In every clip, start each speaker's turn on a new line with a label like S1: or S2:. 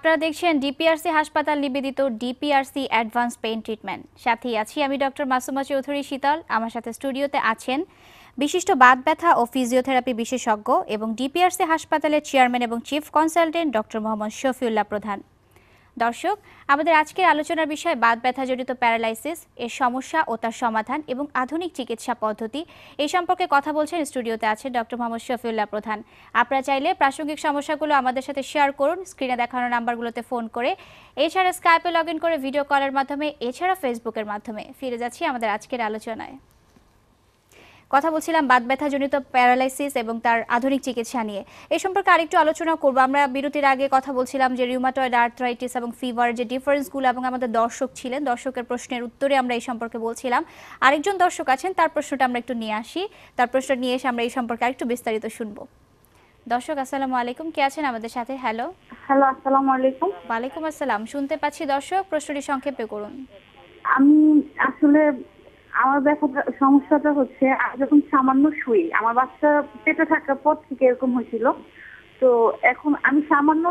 S1: আপনারা দেখছেন ডিপিআরসি হাসপাতাল নিবেদিত ডিপিআরসি অ্যাডভান্স পেইন ট্রিটমেন্ট সাথেই আছি আমি ডক্টর মাসুমা চৌধুরী শীতল আমার সাথে স্টুডিওতে আছেন বিশিষ্ট বাত ব্যথা ও ফিজিওথেরাপি বিশেষজ্ঞ এবং ডিপিআরসি হাসপাতালের চেয়ারম্যান এবং chief consultant doctor Mohammad Shafiullah প্রধান দর্শক আমাদের আজকের আলোচনার বিষয় বাত জড়িত প্যারালাইসিস এর সমস্যা ও তার সমাধান এবং আধুনিক চিকিৎসা পদ্ধতি এই সম্পর্কে কথা বলছেন স্টুডিওতে আছেন ডক্টর মোহাম্মদ শফিউল্লাহ প্রধান আপনারা চাইলে প্রাসঙ্গিক সমস্যাগুলো আমাদের সাথে শেয়ার করুন স্ক্রিনে দেখানো নাম্বারগুলোতে ফোন করে এছাড়া স্কাইপে লগ ইন করে ভিডিও কলের মাধ্যমে এছাড়া ফেসবুকের মাধ্যমে ফিরে যাচ্ছি আমাদের আজকের আলোচনায় কথা বলছিলাম বাদ জনিত প্যারালাইসিস এবং তার আধুনিক চিকিৎসা নিয়ে এ সম্পর্কে আরেকটু আলোচনা করব আমরা বিরতির আগে কথা বলছিলাম যে রিউমাটয়েড আর্থরাইটিস এবং ফিভার যে ডিফারেন্সগুলো এবং আমাদের দর্শক ছিলেন দর্শকের প্রশ্নের উত্তরে আমরা এই সম্পর্কে বলছিলাম আরেকজন দর্শক আছেন তার প্রশ্নটা আমরা একটু নিয়ে আসি তার প্রশ্ন নিয়ে এসে আমরা এই সম্পর্কে আরেকটু বিস্তারিত শুনবো দর্শক আসসালামু আলাইকুম কে আছেন আমাদের সাথে হ্যালো হ্যালো আসসালামু আলাইকুম ওয়ালাইকুম আসসালাম শুনতে পাচ্ছি দর্শক প্রশ্নটি সংক্ষেপে করুন
S2: আমি আসলে আমার ব্যথাটা সমস্যাটা হচ্ছে আমি যখন সামান্য শুই আমার বাচ্চা পেটে থাকার পর থেকে এরকম হয়েছিল তো এখন আমি সামান্য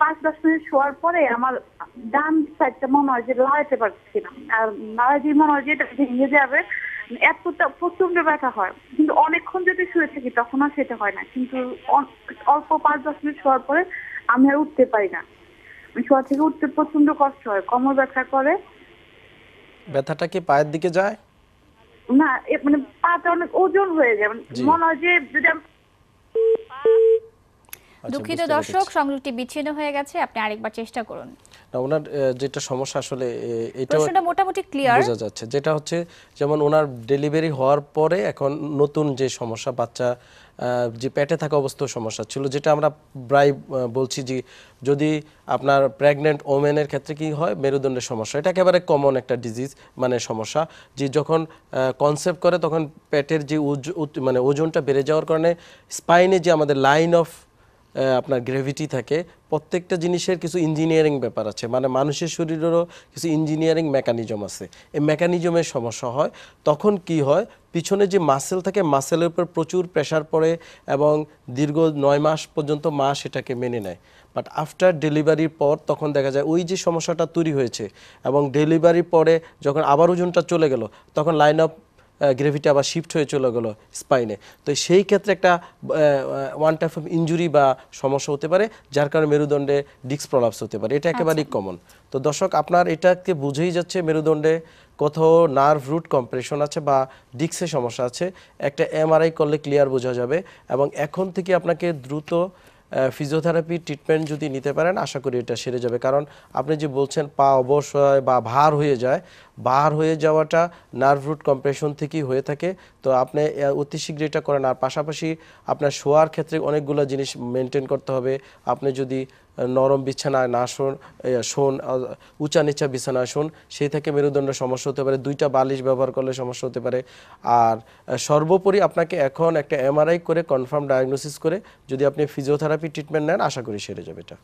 S2: পাঁচ দশ মিনিট শোয়ার পরে আমার ডান সাইডটা মনে হয় যে লড়াইতে পারছি না আর নাড়াজি মনে হয় যে এটা ভেঙে যাবে এতটা প্রচন্ড ব্যথা হয় কিন্তু অনেকক্ষণ যদি শুয়ে থাকি তখন আর সেটা হয় না কিন্তু অল্প পাঁচ দশ মিনিট শোয়ার পরে আমি আর উঠতে পারি না শোয়া থেকে উঠতে প্রচন্ড কষ্ট হয় কোমর ব্যথা করে
S3: ব্যথাটা কি পায়ের দিকে যায়
S2: না মানে পাটা অনেক ওজন হয়ে যায় মানে মনে হয় যে যদি আচ্ছা,
S3: দুঃখিত দর্শক
S2: সংযোগটি
S1: বিচ্ছিন্ন হয়ে গেছে আপনি আরেকবার চেষ্টা করুন
S3: না ওনার যেটা সমস্যা আসলে এটা প্রশ্নটা
S1: মোটামুটি ক্লিয়ার বোঝা
S3: যাচ্ছে যেটা হচ্ছে যেমন ওনার ডেলিভারি হওয়ার পরে এখন নতুন যে সমস্যা বাচ্চা যে পেটে থাকা অবস্থায় সমস্যা ছিল যেটা আমরা প্রায় বলছি যে যদি আপনার প্রেগনেন্ট ওমেনের ক্ষেত্রে কি হয় মেরুদণ্ডের সমস্যা এটা একেবারে কমন একটা ডিজিজ মানে সমস্যা যে যখন কনসেপ্ট করে তখন পেটের যে মানে ওজনটা বেড়ে যাওয়ার কারণে স্পাইনে যে আমাদের লাইন অফ আপনার গ্রেভিটি থাকে প্রত্যেকটা জিনিসের কিছু ইঞ্জিনিয়ারিং ব্যাপার আছে মানে মানুষের শরীরেরও কিছু ইঞ্জিনিয়ারিং মেকানিজম আছে এই মেকানিজমের সমস্যা হয় তখন কি হয় পিছনে যে মাসেল থাকে মাসেলের উপর প্রচুর প্রেশার পড়ে এবং দীর্ঘ নয় মাস পর্যন্ত মা সেটাকে মেনে নেয় বাট আফটার ডেলিভারির পর তখন দেখা যায় ওই যে সমস্যাটা তৈরি হয়েছে এবং ডেলিভারির পরে যখন আবার ওজনটা চলে গেল তখন লাইন অফ গ্রেভিটা আবার শিফট হয়ে চলে গেলো স্পাইনে তো সেই ক্ষেত্রে একটা ওয়ান টাইপ অফ ইঞ্জুরি বা সমস্যা হতে পারে যার কারণে মেরুদণ্ডে ডিস্ক প্রলাপস হতে পারে এটা একেবারেই কমন আচ্ছা। তো দর্শক আপনার এটাকে বুঝেই যাচ্ছে মেরুদণ্ডে কোথাও নার্ভ রুট কম্প্রেশন আছে বা ডিস্কের সমস্যা আছে একটা এমআরআই করলে ক্লিয়ার বোঝা যাবে এবং এখন থেকে আপনাকে দ্রুত ফিজিওথেরাপি ট্রিটমেন্ট যদি নিতে পারেন আশা করি এটা সেরে যাবে কারণ আপনি যে বলছেন পা অবশ্যই বা ভার হয়ে যায় ভার হয়ে যাওয়াটা নার্ভ রুট কম্প্রেশন থেকেই হয়ে থাকে তো আপনি অতি শীঘ্রই এটা করেন আর পাশাপাশি আপনার শোয়ার ক্ষেত্রে অনেকগুলো জিনিস মেনটেন করতে হবে আপনি যদি নরম বিছানায় না শোন শোন উঁচা নিচা বিছানায় শোন সেই থেকে মেরুদণ্ড সমস্যা হতে পারে দুইটা বালিশ ব্যবহার করলে সমস্যা হতে পারে আর সর্বোপরি আপনাকে এখন একটা এমআরআই করে কনফার্ম ডায়াগনোসিস করে যদি আপনি ফিজিওথেরাপি ট্রিটমেন্ট নেন আশা করি সেরে যাবে এটা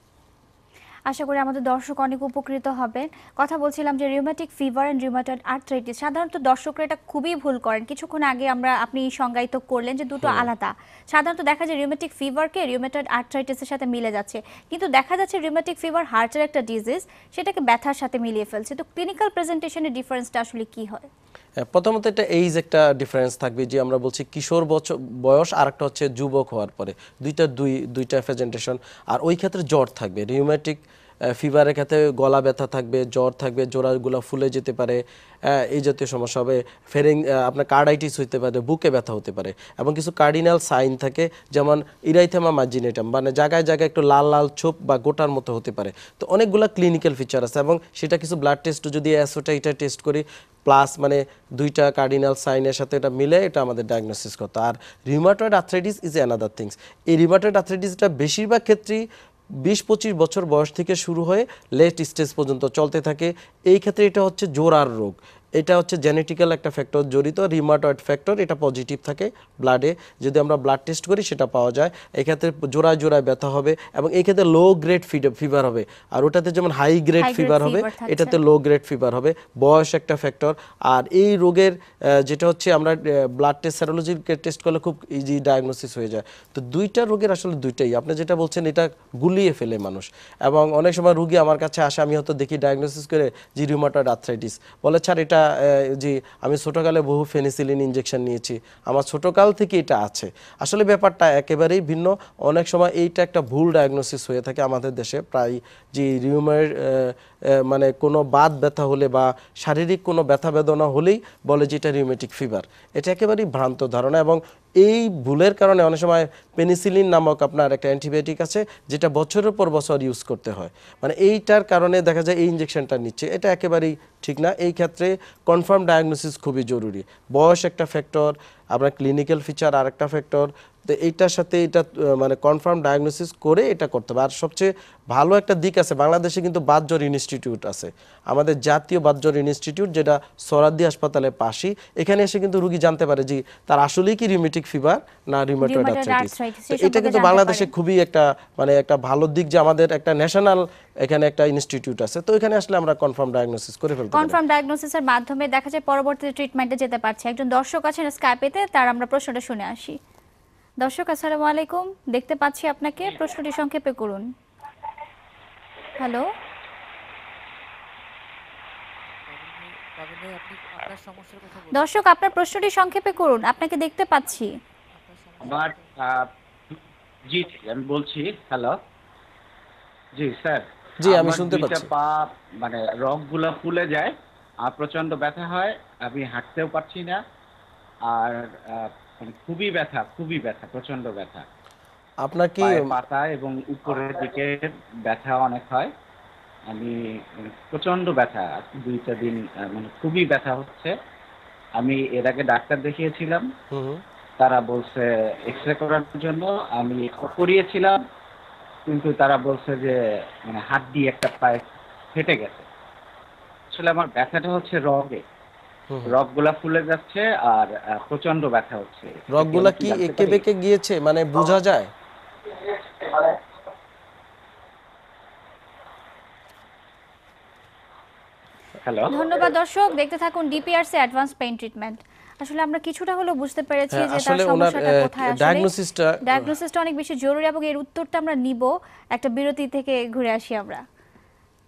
S1: আশা করি আমাদের দর্শক অনেক উপকৃত হবেন কথা বলছিলাম যে rheumatic fever and rheumatoid arthritis সাধারণত দর্শকরা এটা খুবই ভুল করেন কিছুক্ষণ আগে আমরা আপনি সংজ্ঞায়িত করলেন যে দুটো হ্যাঁ। আলাদা সাধারণত দেখা যায় রিউম্যাটিক ফিভারকে রিউম্যাটয়েড আর্থ্রাইটিসের সাথে মিলে যাচ্ছে কিন্তু দেখা যাচ্ছে রিউম্যাটিক ফিভার হার্টের একটা ডিজিজ সেটাকে ব্যথার সাথে মিলিয়ে ফেলছে তো ক্লিনিক্যাল প্রেজেন্টেশনের ডিফারেন্সটা আসলে কি হয়
S3: হ্যাঁ, প্রথমত এটা এইজ একটা ডিফারেন্স থাকবে যে আমরা বলছি কিশোর বছর বয়স আর একটা হচ্ছে যুবক হওয়ার পরে দুইটা দুই দুইটা প্রেজেন্টেশন আর ওই ক্ষেত্রে জ্বর থাকবে রিউম্যাটিক ফিভারের ক্ষেত্রে গলা ব্যথা থাকবে জ্বর থাকবে জোড়াগুলো ফুলে যেতে পারে এই জাতীয় সমস্যা হবে ফেরিং আপনার কার্ডাইটিস হতে পারে বুকে ব্যথা হতে পারে এবং কিছু কার্ডিনাল সাইন থাকে যেমন ইরাইথেমা মার্জিনেটাম মানে জায়গায় জায়গায় একটু লাল লাল ছোপ বা গোটার মতো হতে পারে তো অনেকগুলো ক্লিনিক্যাল ফিচার আছে এবং সেটা কিছু ব্লাড টেস্ট যদি অ্যাসোটা এটা টেস্ট করি প্লাস মানে দুইটা কার্ডিনাল সাইনের সাথে এটা মিলে এটা আমাদের ডায়াগনোসিস করতো আর rheumatoid arthritis is another things এই রিউমাটয়েড আর্থ্রাইটিসটা বেশিরভাগ ক্ষেত্রেই বিশ পঁচিশ বছর বয়স থেকে শুরু হয়ে লেট স্টেজ পর্যন্ত চলতে থাকে এই ক্ষেত্রে এটা হচ্ছে জোরার রোগ এটা হচ্ছে জেনেটিক্যাল একটা ফ্যাক্টর জড়িত রিমাটয়েড ফ্যাক্টর এটা পজিটিভ থাকে ব্লাডে যদি আমরা ব্লাড টেস্ট করি সেটা পাওয়া যায় এক্ষেত্রে জোড়ায় জোড়ায় ব্যথা হবে এবং এক্ষেত্রে লো গ্রেড ফিভার হবে আর ওটাতে যেমন হাই গ্রেড ফিভার হবে এটাতে লো গ্রেড ফিভার হবে বয়স একটা ফ্যাক্টর আর এই রোগের যেটা হচ্ছে আমরা ব্লাড টেস্ট স্যারোলজি টেস্ট করলে খুব ইজি ডায়াগনোসিস হয়ে যায় তো দুইটা রোগের আসলে দুইটাই আপনি যেটা বলছেন এটা গুলিয়ে ফেলে মানুষ এবং অনেক সময় রুগী আমার কাছে আসে আমি হয়তো দেখি ডায়াগনোসিস করে জি রিমাটয়েড আর্থ্রাইটিস বলে ছাড় এটা জি আমি ছোটোকালে বহু ফেনিসিলিন ইঞ্জেকশন নিয়েছি আমার ছোটোকাল থেকে এটা আছে আসলে ব্যাপারটা একেবারেই ভিন্ন অনেক সময় এইটা একটা ভুল ডায়াগনোসিস হয়ে থাকে আমাদের দেশে প্রায় যে রিউমার মানে কোনো বাদ ব্যথা হলে বা শারীরিক কোনো ব্যথা বেদনা হলেই বলে যে এটা রিউমেটিক ফিভার এটা একেবারেই ভ্রান্ত ধারণা এবং এই ভুলের কারণে অনেক সময় পেনিসিলিন নামক আপনার একটা অ্যান্টিবায়োটিক আছে যেটা বছরের পর বছর ইউজ করতে হয় মানে এইটার কারণে দেখা যায় এই ইঞ্জেকশনটা নিচ্ছে এটা একেবারেই ঠিক না এই ক্ষেত্রে কনফার্ম ডায়াগনোসিস খুবই জরুরি বয়স একটা ফ্যাক্টর আপনার ক্লিনিক্যাল ফিচার আর একটা ফ্যাক্টর তো এইটার সাথে এটা মানে কনফার্ম ডায়াগনোসিস করে এটা করতে হবে আর সবচেয়ে ভালো একটা দিক আছে বাংলাদেশে কিন্তু বাদজর ইনস্টিটিউট আছে আমাদের জাতীয় বাদজর ইনস্টিটিউট যেটা সরাদ্দি হাসপাতালের পাশেই এখানে এসে কিন্তু রুগী জানতে পারে যে তার আসলেই কি রিউমেটিক ফিভার না রিউমেটয়েড আর্থ্রাইটিস এটা কিন্তু বাংলাদেশে খুবই একটা মানে একটা ভালো দিক যে আমাদের একটা ন্যাশনাল এখানে একটা ইনস্টিটিউট আছে তো এখানে আসলে আমরা কনফার্ম ডায়াগনোসিস করে ফেলতে কনফার্ম
S1: ডায়াগনোসিসের মাধ্যমে দেখা যায় পরবর্তীতে ট্রিটমেন্টে যেতে পারছে একজন দর্শক আছেন স্কাইপেতে তার আমরা প্রশ্নটা শুনে আসি দর্শক আসসালামু আলাইকুম দেখতে পাচ্ছি আপনাকে প্রশ্নটি সংক্ষেপে করুন হ্যালো দর্শক আপনার প্রশ্নটি সংক্ষেপে করুন আপনাকে দেখতে পাচ্ছি
S3: আমার জি আমি বলছি হ্যালো জি স্যার জি আমি শুনতে পাচ্ছি পা মানে রগগুলো ফুলে যায় আর প্রচন্ড
S2: ব্যথা হয় আমি হাঁটতেও পারছি না আর মানে খুবই ব্যথা খুবই ব্যথা প্রচন্ড ব্যথা
S3: আপনার কি মাথা এবং উপরের দিকে
S2: ব্যথা অনেক হয় আমি প্রচন্ড ব্যথা দুইটা দিন মানে খুবই ব্যথা হচ্ছে আমি এর আগে ডাক্তার দেখিয়েছিলাম তারা বলছে এক্স রে করার জন্য আমি করিয়েছিলাম কিন্তু তারা বলছে যে মানে হাত দিয়ে একটা পায়ে ফেটে গেছে আসলে আমার ব্যথাটা হচ্ছে
S3: রগে রগগুলা ফুলে যাচ্ছে আর প্রচন্ড ব্যথা হচ্ছে রগগুলা কি একে বেঁকে গিয়েছে মানে বোঝা যায়
S1: ধন্যবাদ দর্শক দেখতে থাকুন ডিপিআরসি অ্যাডভান্স পেইন ট্রিটমেন্ট আসলে আমরা কিছুটা হলো বুঝতে পেরেছি হ্যাঁ, যে তার সমস্যাটা কোথায় ডায়াগনোসিসটা ডায়াগনোসিসটা অনেক বেশি জরুরি এবং এর উত্তরটা আমরা নিব একটা বিরতি থেকে ঘুরে আসি আমরা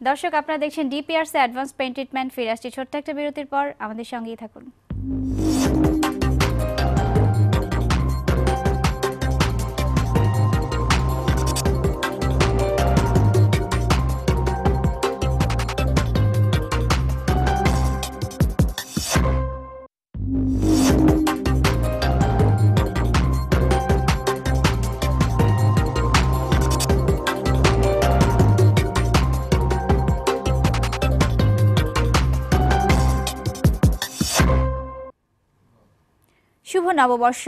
S1: দর্শক আপনারা দেখছেন ডিপিআরসি অ্যাডভান্স পেইন্ট ট্রিটমেন্ট ফিরে আসছি ছোট্ট একটা বিরতির পর আমাদের সঙ্গেই থাকুন নববর্ষ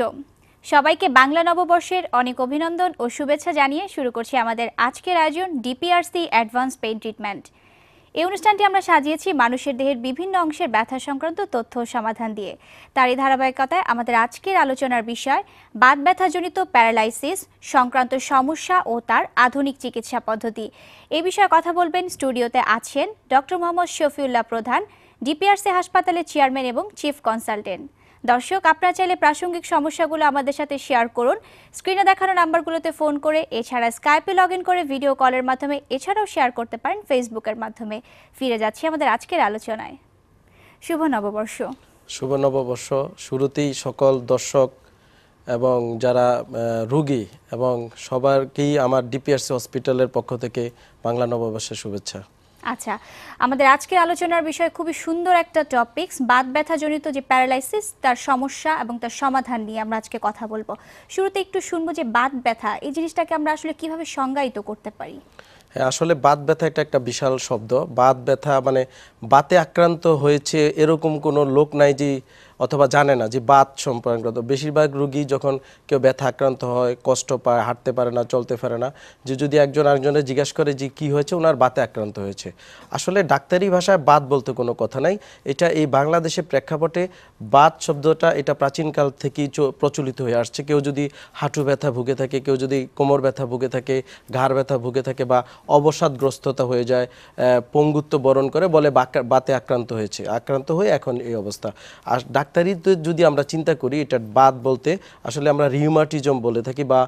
S1: সবাইকে বাংলা নববর্ষের অনেক অভিনন্দন ও শুভেচ্ছা জানিয়ে শুরু করছি আমাদের আজকের আয়োজন ডিপিআরসি অ্যাডভান্স পেইন ট্রিটমেন্ট এই অনুষ্ঠানটি আমরা সাজিয়েছি মানুষের দেহের বিভিন্ন অংশের ব্যথা সংক্রান্ত তথ্য সমাধান দিয়ে তারই ধারাবাহিকতায় আমাদের আজকের আলোচনার বিষয় বাত ব্যথাজনিত প্যারালাইসিস সংক্রান্ত সমস্যা ও তার আধুনিক চিকিৎসা পদ্ধতি এ বিষয়ে কথা বলবেন স্টুডিওতে আছেন ডক্টর মোহাম্মদ শফিউল্লাহ প্রধান ডিপিআরসি হাসপাতালের চেয়ারম্যান এবং চিফ কনসালটেন্ট দর্শক আপনারা চাইলে প্রাসঙ্গিক সমস্যাগুলো আমাদের সাথে শেয়ার করুন স্ক্রিনে দেখানো নাম্বারগুলোতে ফোন করে এছাড়া স্কাইপে লগ করে ভিডিও কলের মাধ্যমে এছাড়াও শেয়ার করতে পারেন ফেসবুকের মাধ্যমে ফিরে যাচ্ছি আমাদের আজকের আলোচনায় শুভ নববর্ষ
S3: শুভ নববর্ষ শুরুতেই সকল দর্শক এবং যারা রুগী এবং সবারকেই আমার ডিপিআরসি হসপিটালের পক্ষ থেকে বাংলা নববর্ষের শুভেচ্ছা
S1: আচ্ছা আমাদের আজকের আলোচনার বিষয় খুবই সুন্দর একটা টপিকস বাত জনিত যে প্যারালাইসিস তার সমস্যা এবং তার সমাধান নিয়ে আমরা আজকে কথা বলবো শুরুতে একটু শুনবো যে বাত ব্যথা এই জিনিসটাকে আমরা আসলে কিভাবে সংজ্ঞায়িত করতে পারি
S3: হ্যাঁ আসলে বাত ব্যথা এটা একটা বিশাল শব্দ বাত ব্যথা মানে বাতে আক্রান্ত হয়েছে এরকম কোনো লোক নাই যে অথবা জানে না যে বাত সম্পর্কিত বেশিরভাগ রুগী যখন কেউ ব্যথা আক্রান্ত হয় কষ্ট পায় হাঁটতে পারে না চলতে পারে না যে যদি একজন আরেকজনের জিজ্ঞেস করে যে কি হয়েছে ওনার বাতে আক্রান্ত হয়েছে আসলে ডাক্তারি ভাষায় বাত বলতে কোনো কথা নাই এটা এই বাংলাদেশে প্রেক্ষাপটে বাত শব্দটা এটা প্রাচীনকাল থেকেই প্রচলিত হয়ে আসছে কেউ যদি হাঁটু ব্যথা ভুগে থাকে কেউ যদি কোমর ব্যথা ভুগে থাকে ঘাড় ব্যথা ভুগে থাকে বা অবসাদগ্রস্ততা হয়ে যায় পঙ্গুত্ব বরণ করে বলে বাতে আক্রান্ত হয়েছে আক্রান্ত হয়ে এখন এই অবস্থা আর ডাক্তারিতে যদি আমরা চিন্তা করি এটার বাদ বলতে আসলে আমরা রিউমাটিজম বলে থাকি বা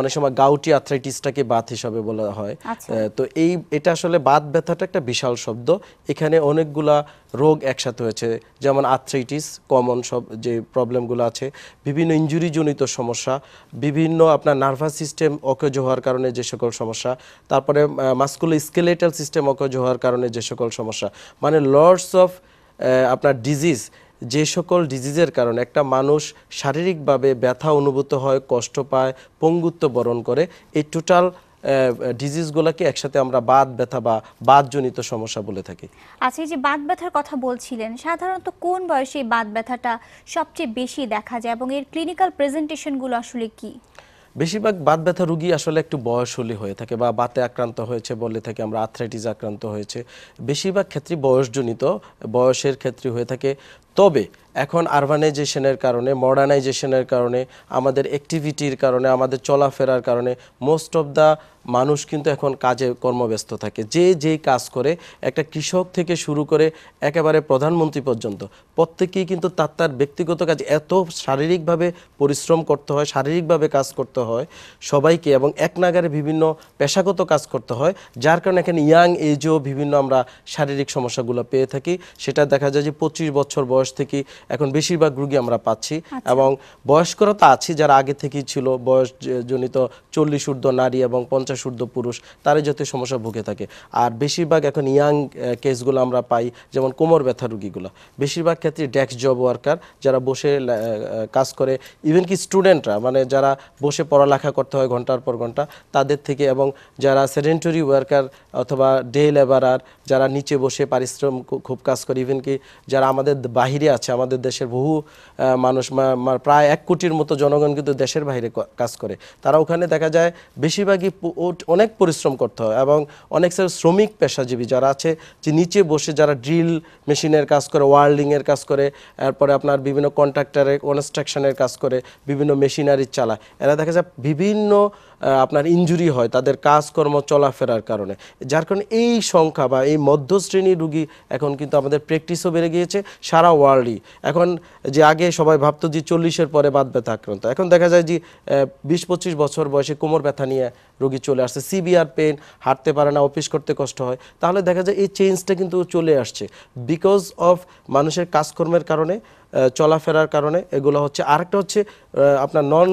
S3: অনেক সময় গাউটি আর্থ্রাইটিসটাকে বাত হিসাবে বলা হয় আচ্ছা। তো এই এটা আসলে বাত ব্যথাটা একটা বিশাল শব্দ এখানে অনেকগুলা রোগ একসাথে হয়েছে যেমন আর্থ্রাইটিস কমন সব যে প্রবলেমগুলো আছে বিভিন্ন ইঞ্জুরিজনিত সমস্যা বিভিন্ন আপনার নার্ভাস সিস্টেম অকেজ হওয়ার কারণে যে সকল সমস্যা তারপরে মাস্কুলো স্কেলেটাল সিস্টেম অকেজ হওয়ার কারণে যে সকল সমস্যা মানে লর্ডস অফ আপনার ডিজিজ যে সকল ডিজিজের কারণে একটা মানুষ শারীরিকভাবে ব্যথা অনুভূত হয় কষ্ট পায় পঙ্গুত্ব বরণ করে এই টোটাল ডিজিজগুলোকে একসাথে আমরা বাত ব্যথা বা বাতজনিত সমস্যা বলে থাকি
S1: আচ্ছা এই যে বাত ব্যথার কথা বলছিলেন সাধারণত কোন বয়সে বাদ ব্যথাটা সবচেয়ে বেশি দেখা যায় এবং এর ক্লিনিক্যাল প্রেজেন্টেশনগুলো আসলে কি
S3: বেশিরভাগ বাত ব্যথা রুগী আসলে একটু বয়স হলে হয়ে থাকে বা বাতে আক্রান্ত হয়েছে বলে থাকে আমরা আর্থ্রাইটিস আক্রান্ত হয়েছে বেশিরভাগ ক্ষেত্রে বয়সজনিত বয়সের ক্ষেত্রে হয়ে থাকে তবে এখন আরবানাইজেশনের কারণে মডার্নাইজেশনের কারণে আমাদের অ্যাক্টিভিটির কারণে আমাদের চলাফেরার কারণে মোস্ট অফ দ্য মানুষ কিন্তু এখন কাজে কর্মব্যস্ত থাকে যে যেই কাজ করে একটা কৃষক থেকে শুরু করে একেবারে প্রধানমন্ত্রী পর্যন্ত প্রত্যেকেই কিন্তু তার তার ব্যক্তিগত কাজ এত শারীরিকভাবে পরিশ্রম করতে হয় শারীরিকভাবে কাজ করতে হয় সবাইকে এবং এক নাগারে বিভিন্ন পেশাগত কাজ করতে হয় যার কারণে এখানে ইয়াং এজও বিভিন্ন আমরা শারীরিক সমস্যাগুলো পেয়ে থাকি সেটা দেখা যায় যে পঁচিশ বছর বয়স থেকে এখন বেশিরভাগ রুগী আমরা পাচ্ছি আচ্ছা। এবং বয়স্করা তো আছে যারা আগে থেকেই ছিল বয়স জনিত চল্লিশ ঊর্ধ্ব নারী এবং পঞ্চাশ ঊর্ধ্ব পুরুষ তারাই যাতে সমস্যা ভুগে থাকে আর বেশিরভাগ এখন ইয়াং কেসগুলো আমরা পাই যেমন কোমর ব্যথা রুগীগুলো বেশিরভাগ ক্ষেত্রে ডেস্ক জব ওয়ার্কার যারা বসে কাজ করে ইভেন কি স্টুডেন্টরা মানে যারা বসে পড়ালেখা করতে হয় ঘন্টার পর ঘন্টা তাদের থেকে এবং যারা সেডেন্টারি ওয়ার্কার অথবা ডে লেবারার যারা নিচে বসে পারিশ্রম খুব কাজ করে ইভেন কি যারা আমাদের বাহিরে আছে আমাদের আমাদের দেশের বহু মানুষ প্রায় এক কোটির মতো জনগণ কিন্তু দেশের বাইরে কাজ করে তারা ওখানে দেখা যায় বেশিরভাগই অনেক পরিশ্রম করতে হয় এবং অনেক শ্রমিক পেশাজীবী যারা আছে যে নিচে বসে যারা ড্রিল মেশিনের কাজ করে ওয়ার্ল্ডিংয়ের কাজ করে এরপরে আপনার বিভিন্ন কন্ট্রাক্টারের কনস্ট্রাকশনের কাজ করে বিভিন্ন মেশিনারি চালায় এরা দেখা যায় বিভিন্ন আপনার ইঞ্জুরি হয় তাদের কাজকর্ম চলাফেরার কারণে যার কারণে এই সংখ্যা বা এই মধ্যশ্রেণীর রুগী এখন কিন্তু আমাদের প্র্যাকটিসও বেড়ে গিয়েছে সারা ওয়ার্ল্ডই এখন যে আগে সবাই ভাবতো যে চল্লিশের পরে বাদ ব্যথা আক্রান্ত এখন দেখা যায় যে বিশ পঁচিশ বছর বয়সে কোমর ব্যথা নিয়ে রুগী চলে আসছে সিবিআর পেন হাঁটতে পারে না অফিস করতে কষ্ট হয় তাহলে দেখা যায় এই চেঞ্জটা কিন্তু চলে আসছে বিকজ অফ মানুষের কাজকর্মের কারণে চলাফেরার কারণে এগুলো হচ্ছে আরেকটা হচ্ছে আপনার নন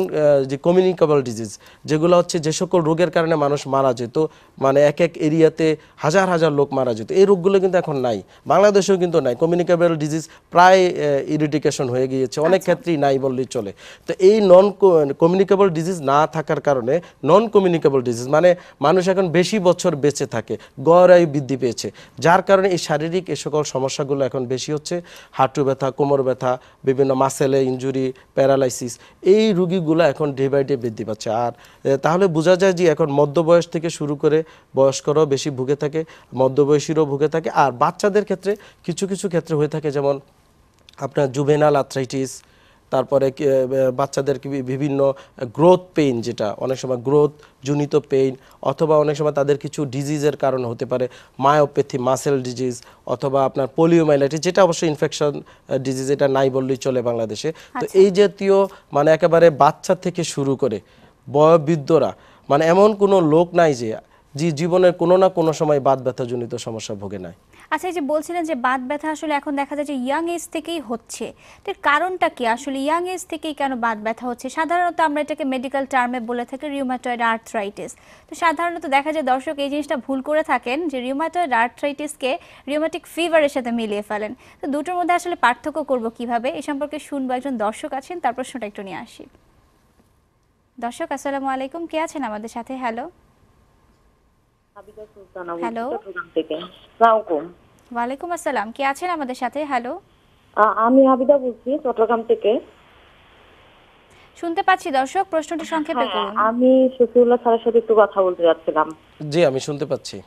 S3: যে কমিউনিকেবল ডিজিজ যেগুলো হচ্ছে যে সকল রোগের কারণে মানুষ মারা যেত মানে এক এক এরিয়াতে হাজার হাজার লোক মারা যেত এই রোগগুলো কিন্তু এখন নাই বাংলাদেশেও কিন্তু নাই কমিউনিকেবল ডিজিজ প্রায় ইরিডিকেশন হয়ে গিয়েছে অনেক আচ্ছা। ক্ষেত্রেই নাই বললেই চলে তো এই নন কমিউনিকেবল ডিজিজ না থাকার কারণে নন কমিউনিকেবল ডিজিজ মানে মানুষ এখন বেশি বছর বেঁচে থাকে গড় আয়ু বৃদ্ধি পেয়েছে যার কারণে এই শারীরিক এ সকল সমস্যাগুলো এখন বেশি হচ্ছে হাঁটু ব্যথা কোমর ব্যথা বিভিন্ন মাসেলে ইঞ্জুরি প্যারালাইসিস এই রুগীগুলো এখন ডে বাই ডে বৃদ্ধি পাচ্ছে আর তাহলে বোঝা যায় যে এখন মধ্যবয়স থেকে শুরু করে বয়স্করাও বেশি ভুগে থাকে মধ্যবয়সীরও ভুগে থাকে আর বাচ্চাদের ক্ষেত্রে কিছু কিছু ক্ষেত্রে হয়ে থাকে যেমন আপনার জুভেনাল আর্থ্রাইটিস তারপরে বাচ্চাদের বিভিন্ন গ্রোথ পেইন যেটা অনেক সময় গ্রোথ জনিত পেইন অথবা অনেক সময় তাদের কিছু ডিজিজের কারণে হতে পারে মায়োপ্যাথি মাসেল ডিজিজ অথবা আপনার পোলিওমাইলাইটিস যেটা অবশ্যই ইনফেকশন ডিজিজ এটা নাই বললেই চলে বাংলাদেশে তো আচ্ছা। এই জাতীয় মানে একেবারে বাচ্চা থেকে শুরু করে বয়বৃদ্ধরা মানে এমন কোনো লোক নাই যে জীবনের কোনো না কোনো সময় বাদ ব্যথাজনিত সমস্যা ভোগে নাই
S1: আচ্ছা এই যে বলছিলেন যে বাত ব্যথা আসলে এখন দেখা যায় যে ইয়াং এজ থেকেই হচ্ছে তো কারণটা কি আসলে ইয়াং এজ থেকেই কেন বাত ব্যথা হচ্ছে সাধারণত আমরা এটাকে মেডিকেল টার্মে বলে থাকি রিউমাটয়েড আর্থরাইটিস তো সাধারণত দেখা যায় দর্শক এই জিনিসটা ভুল করে থাকেন যে রিউমাটয়েড আর্থরাইটিসকে রিউমাটিক ফিভারের সাথে মিলিয়ে ফেলেন তো দুটোর মধ্যে আসলে পার্থক্য করব কিভাবে এ সম্পর্কে শুনবো একজন দর্শক আছেন তার প্রশ্নটা একটু নিয়ে আসি দর্শক আসসালামু আলাইকুম কে আছেন আমাদের সাথে হ্যালো হ্যালো ওয়ালাইকুম আসসালাম কে আছেন আমাদের সাথে হ্যালো
S2: আমি আবিদা বলছি চট্টগ্রাম থেকে শুনতে পাচ্ছি দর্শক প্রশ্নটি সংক্ষেপে হ্যাঁ, করুন আমি শফিউল্লাহ স্যারের সাথে একটু কথা বলতে যাচ্ছিলাম
S3: জি আমি শুনতে পাচ্ছি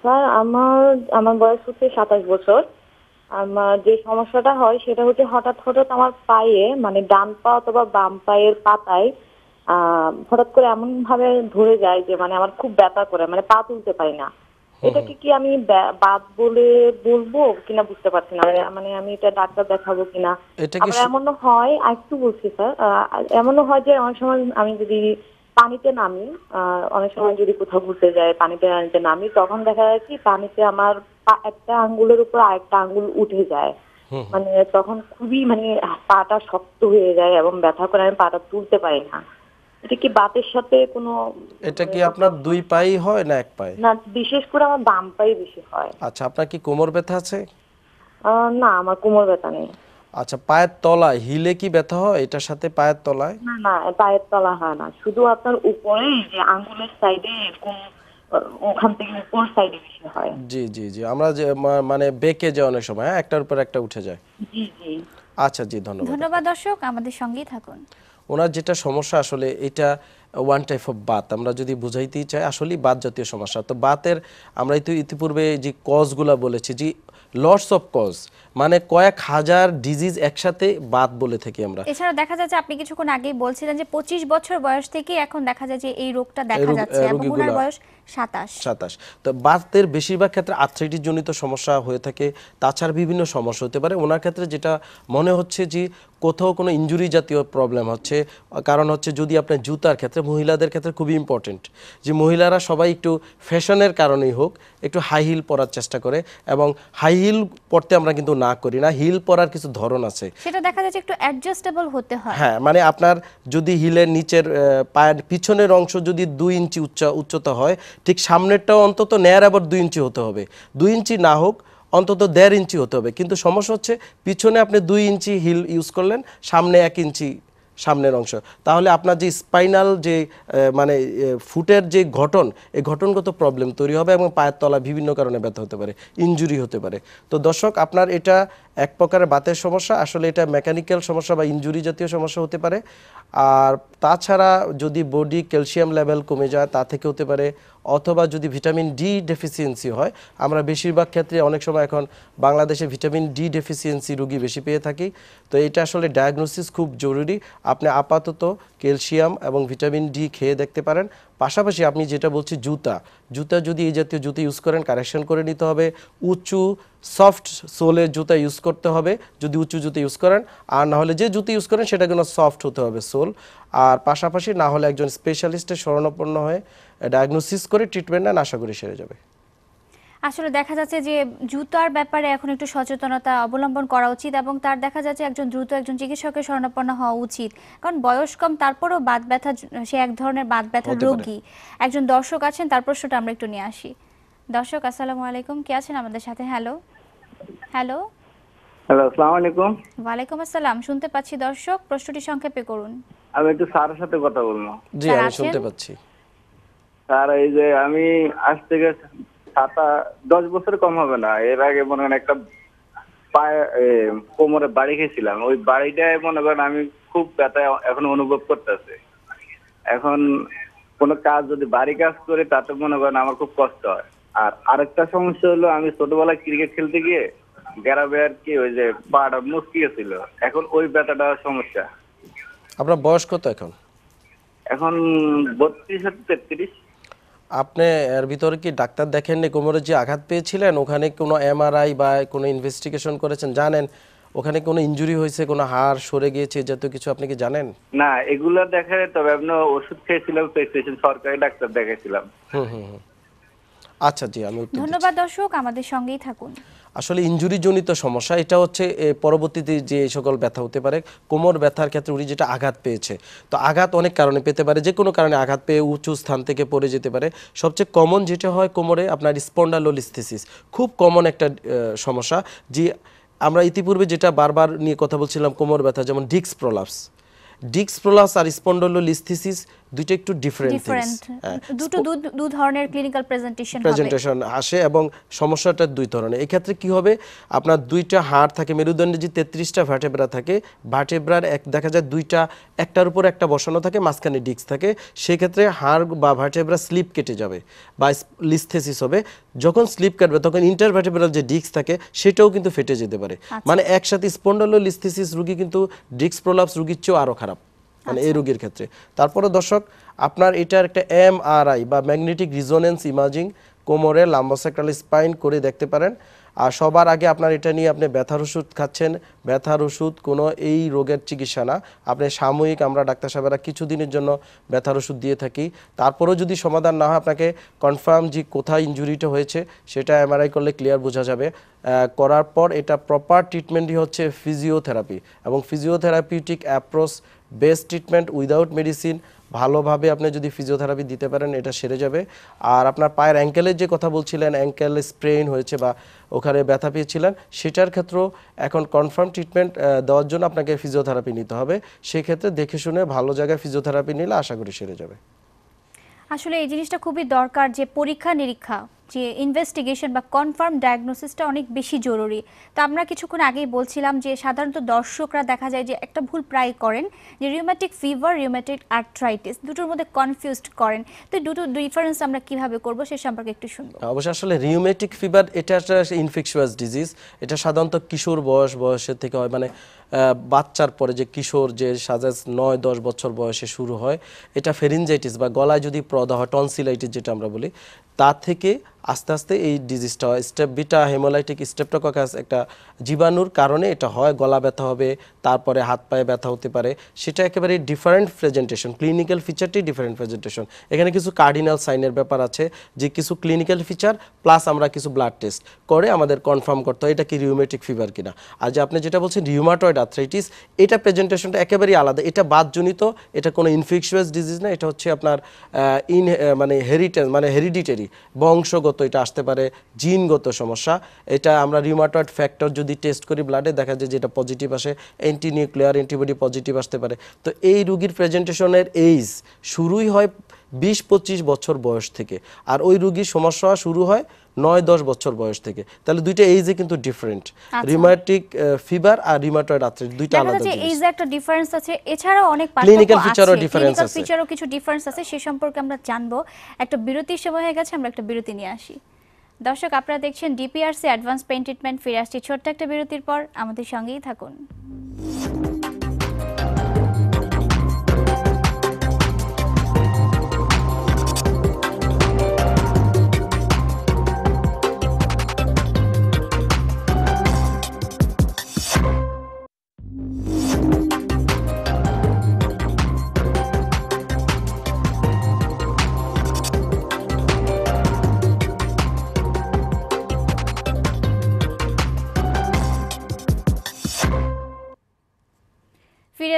S2: স্যার আমার আমার বয়স হচ্ছে সাতাশ বছর আমার যে সমস্যাটা হয় সেটা হচ্ছে হঠাৎ হঠাৎ আমার পায়ে মানে ডান পা অথবা বাম পায়ের পাতায় হঠাৎ করে এমন ভাবে ধরে যায় যে মানে আমার খুব ব্যথা করে মানে পা তুলতে পারি না এটাকে কি আমি বাদ বলে বলবো কিনা বুঝতে পারছি না মানে, মানে আমি এটা ডাক্তার দেখাবো কিনা এমনও হয় একটু বলছি স্যার এমনও হয় যে অনেক সময় আমি যদি পানিতে নামি অনেক সময় যদি কোথাও ঘুরতে যাই পানিতে পানিতে নামি তখন দেখা যায় কি পানিতে আমার একটা আঙ্গুলের উপর আরেকটা আঙ্গুল উঠে যায় মানে তখন খুবই মানে পাটা শক্ত হয়ে যায় এবং ব্যথা করে আমি পাটা তুলতে পারি না এটা কি বাতের সাথে কোনো
S3: এটা কি আপনার দুই পাই হয় না এক
S2: না বিশেষ করে আমার বাম বেশি হয়
S3: আচ্ছা আপনার কি কোমর ব্যথা আছে
S2: না আমার কোমর ব্যথা নেই
S3: আচ্ছা পায়ের তলায় হিলে কি ব্যথা হয় এটার সাথে পায়ের তলায়
S2: না না পায়ের তলা হয় না শুধু আপনার উপরে যে আঙ্গুলের সাইডে
S3: জি জি জি আমরা যে মানে বেঁকে যায় অনেক সময় হ্যাঁ? একটার উপর একটা উঠে যায় আচ্ছা জি ধন্যবাদ
S1: ধন্যবাদ দর্শক আমাদের সঙ্গেই থাকুন
S3: ওনার যেটা সমস্যা আসলে এটা ওয়ান টাইপ অফ বাত আমরা যদি বুঝাইতেই চাই আসলেই বাত জাতীয় সমস্যা তো বাতের আমরা ইতি ইতিপূর্বে যে কজগুলো বলেছি যে লটস অফ কজ মানে কয়েক হাজার ডিজিজ একসাথে বাত বলে থাকি আমরা
S1: এছাড়া দেখা যাচ্ছে আপনি কিছুক্ষণ আগেই বলছিলেন যে পঁচিশ বছর বয়স থেকে এখন দেখা যায় যে এই রোগটা দেখা যাচ্ছে এবং ওনার বয়স
S3: তো বাতের বেশিরভাগ ক্ষেত্রে আর্থ্রাইটিস জনিত সমস্যা হয়ে থাকে তাছাড়া বিভিন্ন সমস্যা হতে পারে ওনার ক্ষেত্রে যেটা মনে হচ্ছে যে কোথাও কোনো ইঞ্জুরি জাতীয় প্রবলেম হচ্ছে কারণ হচ্ছে যদি আপনার জুতার ক্ষেত্রে মহিলাদের ক্ষেত্রে খুবই ইম্পর্টেন্ট যে মহিলারা সবাই একটু ফ্যাশনের কারণেই হোক একটু হাই হিল পরার চেষ্টা করে এবং হাই হিল পরতে আমরা কিন্তু না করি না হিল পরার কিছু ধরন আছে
S1: সেটা দেখা যাচ্ছে একটু অ্যাডজাস্টেবল হতে হয় হ্যাঁ
S3: মানে আপনার যদি হিলের নিচের পায়ের পিছনের অংশ যদি দুই ইঞ্চি উচ্চ উচ্চতা হয় ঠিক সামনেরটাও অন্তত নেয়ার আবার দুই ইঞ্চি হতে হবে দুই ইঞ্চি না হোক অন্তত দেড় ইঞ্চি হতে হবে কিন্তু সমস্যা হচ্ছে পিছনে আপনি দুই ইঞ্চি হিল ইউজ করলেন সামনে এক ইঞ্চি সামনের অংশ তাহলে আপনার যে স্পাইনাল যে মানে ফুটের যে ঘটন এই ঘটনগত প্রবলেম তৈরি হবে এবং পায়ের তলা বিভিন্ন কারণে ব্যথা হতে পারে ইঞ্জুরি হতে পারে তো দর্শক আপনার এটা এক প্রকারের বাতের সমস্যা আসলে এটা মেকানিক্যাল সমস্যা বা ইঞ্জুরি জাতীয় সমস্যা হতে পারে আর তাছাড়া যদি বডি ক্যালসিয়াম লেভেল কমে যায় তা থেকে হতে পারে অথবা যদি ভিটামিন ডি ডেফিসিয়েন্সি হয় আমরা বেশিরভাগ ক্ষেত্রে অনেক সময় এখন বাংলাদেশে ভিটামিন ডি ডেফিসিয়েন্সি রুগী বেশি পেয়ে থাকি তো এটা আসলে ডায়াগনোসিস খুব জরুরি আপনি আপাতত ক্যালসিয়াম এবং ভিটামিন ডি খেয়ে দেখতে পারেন পাশাপাশি আপনি যেটা বলছি জুতা জুতা যদি এই জাতীয় জুতা ইউজ করেন কারেকশন করে নিতে হবে উঁচু সফট সোলের জুতা ইউজ করতে হবে যদি উঁচু জুতা ইউজ করেন আর না হলে যে জুতা ইউজ করেন সেটা যেন সফট হতে হবে সোল আর পাশাপাশি না হলে একজন স্পেশালিস্টের শরণাপন্ন হয়ে ডায়াগনোসিস করে ট্রিটমেন্ট নেন আশা করি সেরে যাবে
S1: আসলে দেখা যাচ্ছে যে জুতার ব্যাপারে এখন একটু সচেতনতা অবলম্বন করা উচিত এবং তার দেখা যাচ্ছে একজন দ্রুত একজন চিকিৎসকের শরণাপন্ন হওয়া উচিত কারণ বয়স কম তারপরও বাত ব্যথা সে এক ধরনের বাত ব্যথা রোগী একজন দর্শক আছেন তার প্রশ্নটা আমরা একটু নিয়ে আসি দর্শক আসসালামু আলাইকুম কে আছেন আমাদের সাথে হ্যালো হ্যালো
S2: হ্যালো আসসালামু আলাইকুম
S1: ওয়ালাইকুম আসসালাম শুনতে পাচ্ছি দর্শক প্রশ্নটি সংক্ষেপে করুন
S2: আমি একটু স্যারের সাথে কথা বলবো জি আমি শুনতে পাচ্ছি স্যার এই যে আমি আজ থেকে দশ বছর কম হবে না এর আগে মনে করেন একটা কোমরে বাড়ি খেয়েছিলাম ওই বাড়িটায় মনে করেন আমি খুব ব্যথা এখন অনুভব করতেছে এখন কাজ যদি বাড়ি কাজ করে তাতে মনে করেন আমার খুব কষ্ট হয় আর আরেকটা সমস্যা হলো আমি ছোটবেলায় ক্রিকেট খেলতে গিয়ে গ্যারাবে আর কি ওই যে পাটা ছিল এখন ওই ব্যথাটা সমস্যা
S3: আপনার বয়স কত এখন
S2: এখন বত্রিশ তেত্রিশ
S3: আপনি এর ভিতরে কি ডাক্তার দেখেননি কোমরে যে আঘাত পেয়েছিলেন ওখানে কোনো এমআরআই বা কোনো ইনভেস্টিগেশন করেছেন জানেন ওখানে কোনো ইনজুরি হয়েছে কোনো হাড় সরে গিয়েছে জাতীয় কিছু আপনি কি জানেন
S2: না এগুলো দেখা তবে আপনি ওষুধ খেয়েছিলাম প্রেসক্রিপশন সরকারি ডাক্তার দেখেছিলাম
S3: হুম হুম আচ্ছা জি আমি
S1: ধন্যবাদ দর্শক আমাদের সঙ্গেই থাকুন
S3: আসলে ইঞ্জুরিজনিত সমস্যা এটা হচ্ছে পরবর্তীতে যে সকল ব্যথা হতে পারে কোমর ব্যথার ক্ষেত্রে উনি যেটা আঘাত পেয়েছে তো আঘাত অনেক কারণে পেতে পারে যে কোনো কারণে আঘাত পেয়ে উঁচু স্থান থেকে পড়ে যেতে পারে সবচেয়ে কমন যেটা হয় কোমরে আপনার স্পন্ডালোলিস্থিসিস খুব কমন একটা সমস্যা যে আমরা ইতিপূর্বে যেটা বারবার নিয়ে কথা বলছিলাম কোমর ব্যথা যেমন ডিক্স প্রলাপস ডিক্স প্রলাপস আর স্পন্ডলোলিস্থিসিস দুইটা একটু ডিফারেন্ট হ্যাঁ।
S1: দুটো দুই ধরনের ক্লিনিক্যাল প্রেজেন্টেশন প্রেজেন্টেশন
S3: আসে এবং সমস্যাটা দুই ধরনের এই ক্ষেত্রে কি হবে আপনার দুইটা হাড় থাকে মেরুদণ্ডে যে 33টা ভার্টেব্রা থাকে ভার্টেব্রার এক দেখা যায় দুইটা একটার উপর একটা বসানো থাকে মাঝখানে ডিস্ক থাকে সেই ক্ষেত্রে হাড় বা ভার্টেব্রা স্লিপ কেটে যাবে বা লিস্থেসিস হবে যখন স্লিপ কাটবে তখন ইন্টারভার্টেব্রাল যে ডিস্ক থাকে সেটাও কিন্তু ফেটে যেতে পারে আচ্ছা। মানে একসাথে স্পন্ডলো লিস্থেসিস রুগী কিন্তু ডিস্ক প্রলাপস রুগীর চেয়েও আরও খারাপ মানে আচ্ছা। এই রোগীর ক্ষেত্রে তারপরে দর্শক আপনার এটার একটা এমআরআই বা ম্যাগনেটিক রিজোনেন্স ইমাজিং কোমরে লাম্বাসেক্টাল স্পাইন করে দেখতে পারেন আর সবার আগে আপনার এটা নিয়ে আপনি ব্যথার ওষুধ খাচ্ছেন ব্যথার ওষুধ কোনো এই রোগের চিকিৎসা না আপনি সাময়িক আমরা ডাক্তার সাহেবেরা কিছুদিনের জন্য ব্যথার ওষুধ দিয়ে থাকি তারপরেও যদি সমাধান না হয় আপনাকে কনফার্ম যে কোথায় ইঞ্জুরিটা হয়েছে সেটা এমআরআই করলে ক্লিয়ার বোঝা যাবে করার পর এটা প্রপার ট্রিটমেন্টই হচ্ছে ফিজিওথেরাপি এবং physiotherapeutic approach best treatment without medicine ভালোভাবে আপনি যদি ফিজিওথেরাপি দিতে পারেন এটা সেরে যাবে আর আপনার পায়ের অ্যাঙ্কেলের যে কথা বলছিলেন অ্যাঙ্কেল স্প্রেইন হয়েছে বা ওখানে ব্যথা পেয়েছিলেন সেটার ক্ষেত্রেও এখন কনফার্ম ট্রিটমেন্ট দেওয়ার জন্য আপনাকে ফিজিওথেরাপি নিতে হবে সেক্ষেত্রে দেখে শুনে ভালো জায়গায় ফিজিওথেরাপি নিলে আশা করি সেরে যাবে
S1: আসলে এই জিনিসটা খুবই দরকার যে পরীক্ষা নিরীক্ষা যে ইনভেস্টিগেশন বা কনফার্ম ডায়াগনোসিসটা অনেক বেশি জরুরি তো আমরা কিছুক্ষণ আগেই বলছিলাম যে সাধারণত দর্শকরা দেখা যায় যে একটা ভুল প্রায় করেন যে রিউম্যাটিক ফিভার রিউম্যাটিক আর্থ্রাইটিস দুটোর মধ্যে কনফিউজড করেন তো দুটো ডিফারেন্স আমরা কিভাবে করব সে সম্পর্কে একটু শুনব
S3: হ্যাঁ, অবশ্য আসলে রিউম্যাটিক ফিভার এটা একটা ইনফেকশিয়াস ডিজিজ এটা সাধারণত কিশোর বয়স বয়সের থেকে হয় মানে বাচ্চার পরে যে কিশোর যে সাজেস নয় দশ বছর বয়সে শুরু হয় এটা ফেরিনজাইটিস বা গলায় যদি প্রদাহ টনসিলাইটিস যেটা আমরা বলি তা থেকে আস্তে আস্তে এই ডিজিজটা হয় স্টেপ বিটা হেমোলাইটিক স্টেপটোকাস একটা জীবাণুর কারণে এটা হয় গলা ব্যথা হবে তারপরে হাত পায়ে ব্যথা হতে পারে সেটা একেবারে ডিফারেন্ট প্রেজেন্টেশন ক্লিনিক্যাল ফিচারটি ডিফারেন্ট প্রেজেন্টেশন এখানে কিছু কার্ডিনাল সাইনের ব্যাপার আছে যে কিছু ক্লিনিক্যাল ফিচার প্লাস আমরা কিছু ব্লাড টেস্ট করে আমাদের কনফার্ম করতে হয় এটা কি রিউমেটিক ফিভার কিনা আর যে আপনি যেটা বলছেন রিউমাটয়েড আথ্রাইটিস এটা প্রেজেন্টেশনটা একেবারেই আলাদা এটা বাদজনিত এটা কোনো ইনফেকশুয়াস ডিজিজ না এটা হচ্ছে আপনার ইন মানে হেরিটেজ মানে হেরিডিটারি বংশগত এটা আসতে পারে জিনগত সমস্যা এটা আমরা রিউমাটয়েড ফ্যাক্টর যদি টেস্ট করি ব্লাডে দেখা যায় যেটা পজিটিভ আসে অ্যান্টি নিউক্লিয়ার অ্যান্টিবডি পজিটিভ আসতে পারে তো এই রুগীর প্রেজেন্টেশনের এইজ শুরুই হয় বিশ পঁচিশ বছর বয়স থেকে আর ওই রুগীর সমস্যা শুরু হয় নয় দশ বছর বয়স থেকে তাহলে দুইটা এইজে কিন্তু ডিফারেন্ট রিমাটিক ফিভার আর রিমাটয়েড আর্থ্রাইট দুইটা আলাদা জিনিস এইজে
S1: একটা ডিফারেন্স আছে এছাড়াও অনেক পার্থক্য আছে ক্লিনিক্যাল ফিচারও ডিফারেন্স আছে ফিচারও কিছু ডিফারেন্স আছে সে সম্পর্কে আমরা জানবো একটা বিরতির সময় হয়ে গেছে আমরা একটা বিরতি নিয়ে আসি দর্শক আপনারা দেখছেন ডিপিআরসি অ্যাডভান্স পেইন্ট ট্রিটমেন্ট ফিরে আসছি ছোট্ট একটা বিরতির পর আমাদের সঙ্গেই থাকুন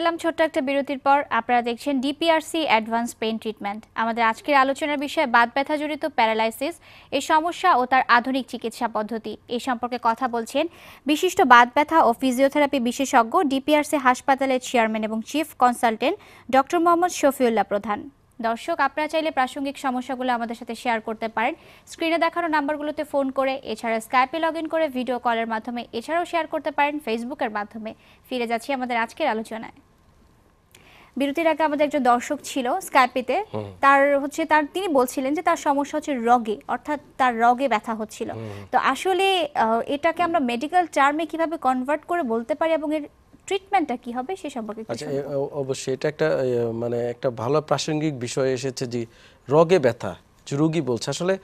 S1: এলাম ছোট্ট একটা বিরতির পর আপনারা দেখছেন ডিপিআরসি অ্যাডভান্স পেইন ট্রিটমেন্ট আমাদের আজকের আলোচনার বিষয় বাত ব্যথা জড়িত প্যারালাইসিস এই সমস্যা ও তার আধুনিক চিকিৎসা পদ্ধতি এই সম্পর্কে কথা বলছেন বিশিষ্ট বাত ব্যথা ও ফিজিওথেরাপি বিশেষজ্ঞ ডিপিআরসি হাসপাতালের চেয়ারম্যান এবং chief consultant doctor Mohammad Shafiullah প্রধান দর্শক আপনারা চাইলে প্রাসঙ্গিক সমস্যাগুলো আমাদের সাথে শেয়ার করতে পারেন স্ক্রিনে দেখানো নাম্বারগুলোতে ফোন করে এছাড়া স্কাইপে লগ করে ভিডিও কলের মাধ্যমে এছাড়াও শেয়ার করতে পারেন ফেসবুকের মাধ্যমে ফিরে যাচ্ছি আমাদের আজকের আলোচনায় বিরতির আগে আমাদের একজন দর্শক ছিল স্কাইপিতে তার হচ্ছে তার তিনি বলছিলেন যে তার সমস্যা হচ্ছে রগে অর্থাৎ তার রগে ব্যথা হচ্ছিল তো আসলে এটাকে আমরা মেডিকেল টার্মে কিভাবে কনভার্ট করে বলতে পারি এবং এর ট্রিটমেন্টটা কি হবে সে সম্পর্কে আচ্ছা
S3: অবশ্যই এটা একটা মানে একটা ভালো প্রাসঙ্গিক বিষয় এসেছে যে রগে ব্যথা রুগী বলছে আসলে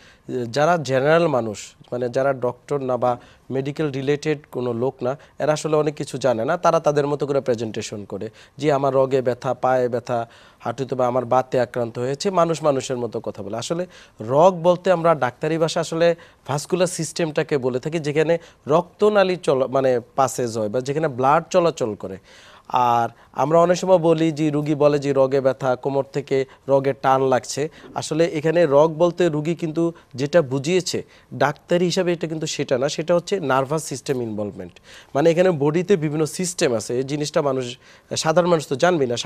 S3: যারা জেনারেল মানুষ মানে যারা ডক্টর না বা মেডিকেল রিলেটেড কোনো লোক না এরা আসলে অনেক কিছু জানে না তারা তাদের মতো করে প্রেজেন্টেশন করে যে আমার রগে ব্যথা পায়ে ব্যথা হাঁটুতে বা আমার বাতে আক্রান্ত হয়েছে মানুষ মানুষের মতো কথা বলে আসলে রগ বলতে আমরা ডাক্তারি ভাষা আসলে ভাস্কুলার সিস্টেমটাকে বলে থাকি যেখানে রক্তনালী চলা মানে পাসেজ হয় বা যেখানে ব্লাড চলাচল করে আর আমরা অনেক সময় বলি যে রুগী বলে যে রগে ব্যথা কোমর থেকে রগে টান লাগছে আসলে এখানে রগ বলতে রুগী কিন্তু যেটা বুঝিয়েছে ডাক্তারি হিসাবে এটা কিন্তু সেটা না সেটা হচ্ছে নার্ভাস সিস্টেম ইনভলভমেন্ট মানে এখানে বডিতে বিভিন্ন সিস্টেম আছে এই জিনিসটা মানুষ সাধারণ মানুষ তো জানবে না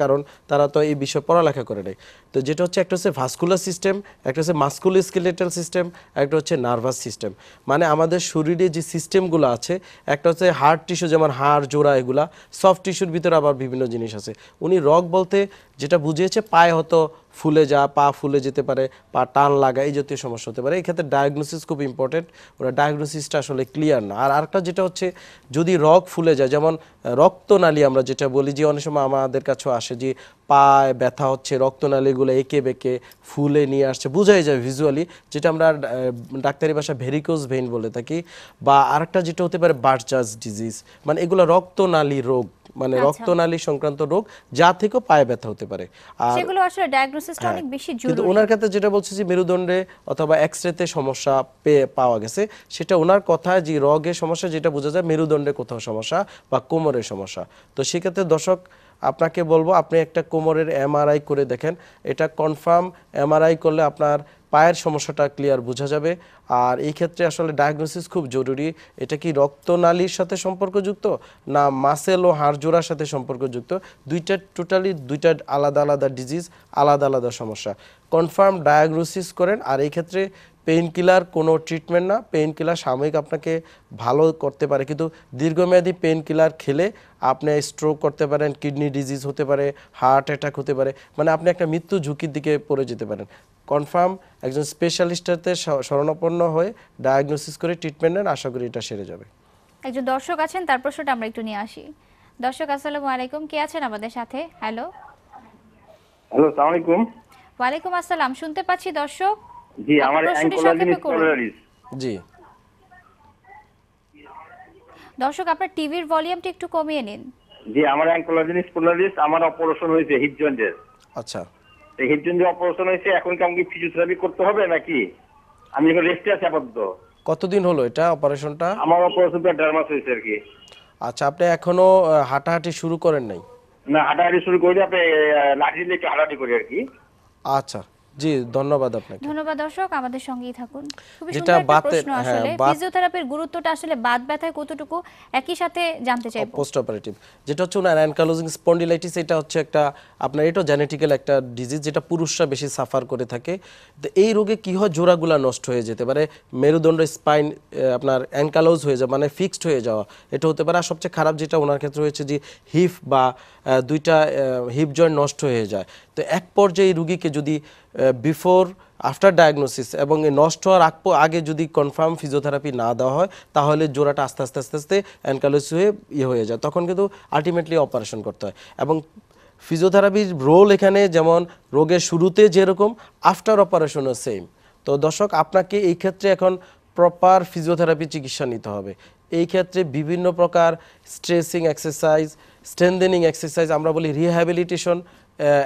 S3: কারণ তারা তো এই বিষয়ে পড়ালেখা করে নেয় তো যেটা হচ্ছে একটা হচ্ছে ভাস্কুলার সিস্টেম একটা হচ্ছে মাস্কুলো স্কেলেটাল সিস্টেম একটা হচ্ছে নার্ভাস সিস্টেম মানে আমাদের শরীরে যে সিস্টেমগুলো আছে একটা হচ্ছে হার্ট টিস্যু যেমন হাড় জোড়া এগুলা সফট টিস্যুর ভিতরে আবার বিভিন্ন জিনিস আছে উনি রগ বলতে যেটা বুঝিয়েছে পায়ে হয়তো ফুলে যা পা ফুলে যেতে পারে পা টান লাগা এই জাতীয় সমস্যা হতে পারে এই ক্ষেত্রে ডায়াগনোসিস খুব ইম্পর্টেন্ট ওরা ডায়াগনোসিসটা আসলে ক্লিয়ার না আর আরেকটা যেটা হচ্ছে যদি রগ ফুলে যায় যেমন রক্তনালী আমরা যেটা বলি যে অনেক সময় আমাদের কাছেও আসে যে পায়ে ব্যথা হচ্ছে রক্তনালীগুলো এঁকে বেঁকে ফুলে নিয়ে আসছে বোঝাই যায় ভিজুয়ালি যেটা আমরা ডাক্তারি ভাষা ভেরিকোজ ভেইন বলে থাকি বা আরেকটা যেটা হতে পারে বার্জাস ডিজিজ মানে এগুলো রক্তনালী রোগ মানে আচ্ছা। রক্তনালী সংক্রান্ত রোগ যা থেকেও পায়ে ব্যথা হতে পারে আর সেগুলো
S1: আসলে ডায়াগনোসিসটা হ্যাঁ, অনেক বেশি জরুরি কিন্তু ওনার
S3: ক্ষেত্রে যেটা বলছে যে মেরুদণ্ডে অথবা এক্সরেতে সমস্যা পেয়ে পাওয়া গেছে সেটা ওনার কথায় যে রগের সমস্যা যেটা বোঝা যায় মেরুদণ্ডে কোথাও সমস্যা বা কোমরের সমস্যা তো সেক্ষেত্রে দর্শক আপনাকে বলবো আপনি একটা কোমরের এমআরআই করে দেখেন এটা কনফার্ম এমআরআই করলে আপনার পায়ের সমস্যাটা ক্লিয়ার বোঝা যাবে আর এই ক্ষেত্রে আসলে ডায়াগনোসিস খুব জরুরি এটা কি রক্তনালীর সাথে সম্পর্কযুক্ত না মাসেল ও হাড়জোড়ার সাথে সম্পর্কযুক্ত দুইটা টোটালি দুইটা আলাদা আলাদা ডিজিজ আলাদা আলাদা সমস্যা কনফার্ম ডায়াগনোসিস করেন আর এই ক্ষেত্রে পেইন কিলার কোনো ট্রিটমেন্ট না পেইন কিলার সাময়িক আপনাকে ভালো করতে পারে কিন্তু দীর্ঘমেয়াদী পেইন কিলার খেলে আপনি স্ট্রোক করতে পারেন কিডনি ডিজিজ হতে পারে হার্ট অ্যাটাক হতে পারে মানে আপনি একটা মৃত্যু ঝুঁকির দিকে পড়ে যেতে পারেন কনফার্ম একজন স্পেশালিস্টের শরণাপন্ন হয়ে ডায়াগনোসিস করে ট্রিটমেন্ট নেন আশা করি এটা সেরে যাবে
S1: একজন দর্শক আছেন তার প্রশ্নটা আমরা একটু নিয়ে আসি দর্শক আসসালামু আলাইকুম কে আছেন আমাদের সাথে হ্যালো
S3: হ্যালো আসসালামু আলাইকুম
S1: ওয়ালাইকুম আসসালাম শুনতে পাচ্ছি দর্শক
S3: জি আমার জি
S1: দর্শক আপনার টিভির ভলিউমটা একটু কমিয়ে নিন
S2: জি আমার অ্যাঙ্কোলজিনিস স্পোন্ডাইলিটিস আমার অপারেশন হয়েছে হিপ জয়েন্টের আচ্ছা এর জন্য অপারেশন হয়েছে এখন কি আমাকে ফিজিওথেরাপি করতে হবে নাকি আমি এখন রেস্টে আছি আপাতত
S3: কতদিন হলো এটা অপারেশনটা আমার
S2: অপারেশনটা দেড় মাস হয়েছে আর কি
S3: আচ্ছা আপনি এখনো হাঁটাহাঁটি শুরু করেন নাই
S2: না হাঁটাহাঁটি শুরু করি আপনি লাঠি দিয়ে একটু হাঁটাহাঁটি করি আর কি
S3: আচ্ছা জি ধন্যবাদ আপনাকে
S1: ধন্যবাদ দর্শক আমাদের সঙ্গেই থাকুন
S3: যেটা বাতের প্রশ্ন হ্যাঁ, আসলে ফিজিওথেরাপির
S1: গুরুত্বটা আসলে বাত ব্যথায় কতটুকু একই সাথে জানতে চাইবো
S3: পোস্ট অপারেটিভ যেটা হচ্ছে উনার অ্যানকালোজিং স্পন্ডিলাইটিস এটা হচ্ছে একটা আপনার এটা জেনেটিক্যাল একটা ডিজিজ যেটা পুরুষরা বেশি সাফার করে থাকে এই রোগে কি হয় জোড়াগুলো নষ্ট হয়ে যেতে পারে মেরুদণ্ড স্পাইন আপনার অ্যানকালোজ হয়ে যাওয়া মানে ফিক্সড হয়ে যাওয়া এটা হতে পারে আর সবচেয়ে খারাপ যেটা ওনার ক্ষেত্রে হয়েছে যে হিপ বা দুইটা হিপ জয়েন্ট নষ্ট হয়ে যায় তো এক পর্যায়ে রুগীকে যদি বিফোর আফটার ডায়াগনোসিস এবং এই নষ্ট হওয়ার আগ আগে যদি কনফার্ম ফিজিওথেরাপি না দেওয়া হয় তাহলে জোড়াটা আস্তে আস্তে আস্তে আস্তে অ্যানকালোস হয়ে ইয়ে হয়ে যায় তখন কিন্তু আলটিমেটলি অপারেশন করতে হয় এবং ফিজিওথেরাপির রোল এখানে যেমন রোগের শুরুতে যেরকম আফটার অপারেশনও সেম তো দর্শক আপনাকে এই ক্ষেত্রে এখন প্রপার ফিজিওথেরাপি চিকিৎসা নিতে হবে এই ক্ষেত্রে বিভিন্ন প্রকার স্ট্রেসিং এক্সারসাইজ স্ট্রেন্দেনিং এক্সারসাইজ আমরা বলি রিহ্যাবিলিটেশন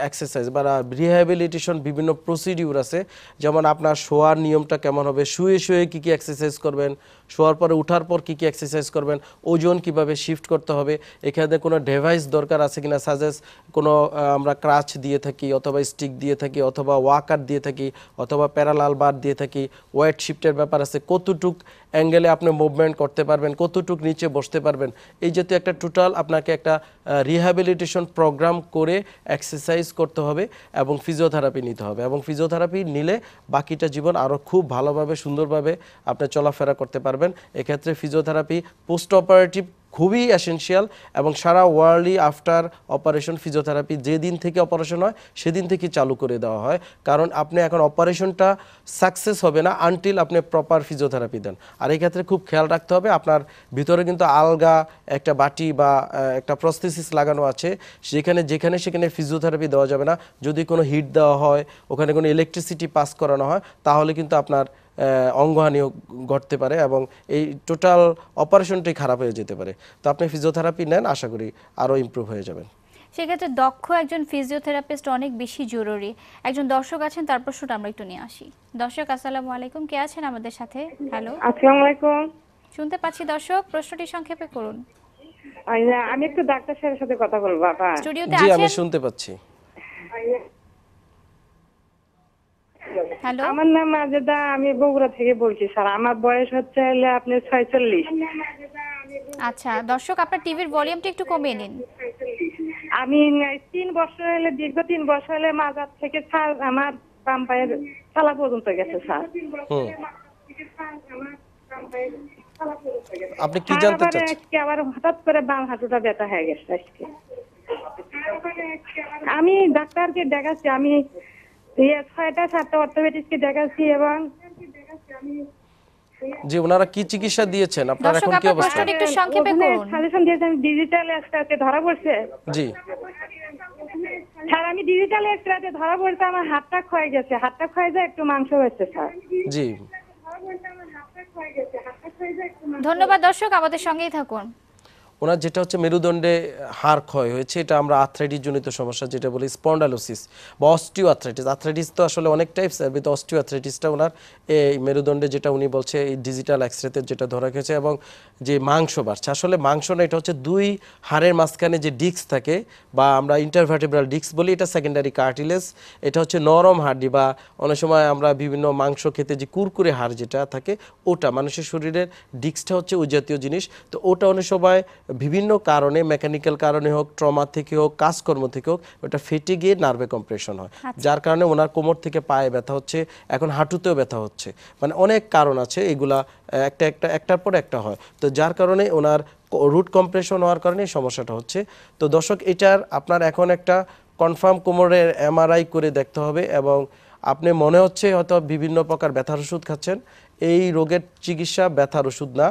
S3: এক্সারসাইজ বা রিহ্যাবিলিটেশন বিভিন্ন প্রসিডিউর আছে যেমন আপনার শোয়ার নিয়মটা কেমন হবে শুয়ে শুয়ে কী কী এক্সারসাইজ করবেন শোয়ার পরে উঠার পর কী কী এক্সারসাইজ করবেন ওজন কিভাবে শিফট করতে হবে এখানে কোনো ডিভাইস দরকার আছে কিনা সাজেস কোনো আমরা ক্রাচ দিয়ে থাকি অথবা স্টিক দিয়ে থাকি অথবা ওয়াকার দিয়ে থাকি অথবা প্যারালাল বার দিয়ে থাকি ওয়েট শিফটের ব্যাপার আছে কতটুক অ্যাঙ্গেলে আপনি মুভমেন্ট করতে পারবেন কতটুক নিচে বসতে পারবেন এই জাতীয় একটা টোটাল আপনাকে একটা রিহ্যাবিলিটেশন প্রোগ্রাম করে এক্সারসাইজ করতে হবে এবং ফিজিওথেরাপি নিতে হবে এবং ফিজিওথেরাপি নিলে বাকিটা জীবন আরও খুব ভালোভাবে সুন্দরভাবে আপনি চলাফেরা করতে পারবেন পারবেন এক্ষেত্রে ফিজিওথেরাপি পোস্ট অপারেটিভ খুবই অ্যাসেন্সিয়াল এবং সারা ওয়ার্ল্ডলি আফটার অপারেশন ফিজিওথেরাপি যে দিন থেকে অপারেশন হয় সেদিন থেকে চালু করে দেওয়া হয় কারণ আপনি এখন অপারেশনটা সাকসেস হবে না আনটিল আপনি প্রপার ফিজিওথেরাপি দেন আর এই ক্ষেত্রে খুব খেয়াল রাখতে হবে আপনার ভিতরে কিন্তু আলগা একটা বাটি বা একটা প্রস্থিসিস লাগানো আছে সেখানে যেখানে সেখানে ফিজিওথেরাপি দেওয়া যাবে না যদি কোনো হিট দেওয়া হয় ওখানে কোনো ইলেকট্রিসিটি পাস করানো হয় তাহলে কিন্তু আপনার অঙ্গহানিও ঘটতে পারে এবং এই টোটাল অপারেশনটি খারাপ হয়ে যেতে পারে তো আপনি ফিজিওথেরাপি নেন আশা করি আরও ইম্প্রুভ হয়ে যাবেন
S1: সেক্ষেত্রে দক্ষ একজন ফিজিওথেরাপিস্ট অনেক বেশি জরুরি একজন দর্শক আছেন তার প্রশ্নটা আমরা একটু নিয়ে আসি দর্শক আসসালামু আলাইকুম কে আছেন আমাদের সাথে হ্যালো আসসালামু আলাইকুম শুনতে পাচ্ছি দর্শক প্রশ্নটি সংক্ষেপে করুন
S2: আচ্ছা, আমি একটু ডাক্তার স্যারের সাথে কথা বলবো স্টুডিওতে আছেন আমি শুনতে পাচ্ছি আচ্ছা, হ্যালো আমার নাম মাজেদা আমি বগুড়া থেকে বলছি স্যার আমার বয়স হচ্ছে হলে আপনি ছয়চল্লিশ
S1: আচ্ছা দর্শক আপনার টিভির
S2: ভলিউমটা একটু কমিয়ে নিন আমি তিন বছর হলে দীর্ঘ তিন বছর হলে মাজার থেকে স্যার আমার বাম পায়ের চালা পর্যন্ত গেছে স্যার আপনি কি জানতে চাচ্ছেন আবার হঠাৎ করে বাম হাঁটুটা ব্যথা হয়ে গেছে আজকে আমি ডাক্তারকে দেখাচ্ছি আমি ছয়টা দেখাচ্ছি এবং
S3: জি ওনারা কি চিকিৎসা দিয়েছেন আপনার এখন কি অবস্থা একটু সংক্ষেপে করুন
S2: ডিজিটাল এক্সট্রাতে ধরা পড়ছে জি স্যার আমি ডিজিটাল এক্সট্রাতে ধরা পড়ছে আমার হাতটা ক্ষয় গেছে হাতটা ক্ষয় যায় একটু মাংস হয়েছে স্যার
S3: জি
S1: ধন্যবাদ দর্শক আমাদের সঙ্গেই থাকুন
S3: ওনার যেটা হচ্ছে মেরুদণ্ডে হার ক্ষয় হয়েছে এটা আমরা আর্থ্রাইটিস জনিত সমস্যা যেটা বলি স্পন্ডালোসিস বা অস্টিও আর্থ্রাইটিস আথ্রাইটিস তো আসলে অনেক টাইপস এর ভিতরে অস্টিও আথ্রাইটিসটা ওনার এই মেরুদণ্ডে যেটা উনি বলছে এই ডিজিটাল এক্সরেতে যেটা ধরা গেছে এবং যে মাংস বাড়ছে আসলে মাংস না এটা হচ্ছে দুই হাড়ের মাঝখানে যে ডিস্ক থাকে বা আমরা ইন্টারভার্টেব্রাল ডিস্ক বলি এটা সেকেন্ডারি কার্টিলেস এটা হচ্ছে নরম হাড়ি বা অনেক সময় আমরা বিভিন্ন মাংস খেতে যে কুরকুরে হাড় যেটা থাকে ওটা মানুষের শরীরের ডিস্কটা হচ্ছে ওই জাতীয় জিনিস তো ওটা অনেক সময় বিভিন্ন কারণে মেকানিক্যাল কারণে হোক ট্রমা থেকে হোক কাজকর্ম থেকে হোক ওটা ফেটে গিয়ে নার্ভে কম্প্রেশন হয় আচ্ছা। যার কারণে ওনার কোমর থেকে পায়ে ব্যথা হচ্ছে এখন হাঁটুতেও ব্যথা হচ্ছে মানে অনেক কারণ আছে এগুলা একটা একটা একটার পর একটা হয় তো যার কারণে ওনার রুট কম্প্রেশন হওয়ার কারণে সমস্যাটা হচ্ছে তো দর্শক এটার আপনার এখন একটা কনফার্ম কোমরের এমআরআই করে দেখতে হবে এবং আপনি মনে হচ্ছে হয়তো বিভিন্ন প্রকার ব্যথার ওষুধ খাচ্ছেন এই রোগের চিকিৎসা ব্যথার ওষুধ না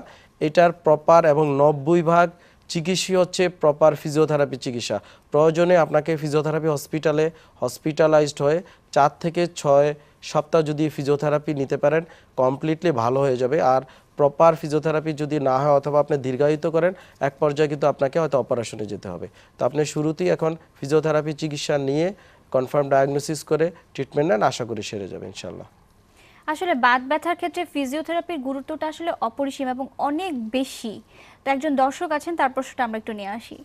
S3: এটার প্রপার এবং নব্বই ভাগ চিকিৎসা হচ্ছে প্রপার ফিজিওথেরাপি চিকিৎসা প্রয়োজনে আপনাকে ফিজিওথেরাপি হসপিটালে হসপিটালাইজড হয়ে চার থেকে ছয় সপ্তাহ যদি ফিজিওথেরাপি নিতে পারেন কমপ্লিটলি ভালো হয়ে যাবে আর প্রপার ফিজিওথেরাপি যদি না হয় অথবা আপনি দীর্ঘায়িত করেন এক পর্যায়ে কিন্তু আপনাকে হয়তো অপারেশনে যেতে হবে তো আপনি শুরুতেই এখন ফিজিওথেরাপি চিকিৎসা নিয়ে কনফার্ম ডায়াগনোসিস করে ট্রিটমেন্ট নেন আশা করি সেরে যাবে ইনশাল্লাহ
S1: আসলে বাত ব্যথার ক্ষেত্রে ফিজিওথেরাপির গুরুত্বটা আসলে অপরিসীম এবং অনেক বেশি তো একজন দর্শক আছেন তার প্রশ্নটা আমরা একটু নিয়ে আসি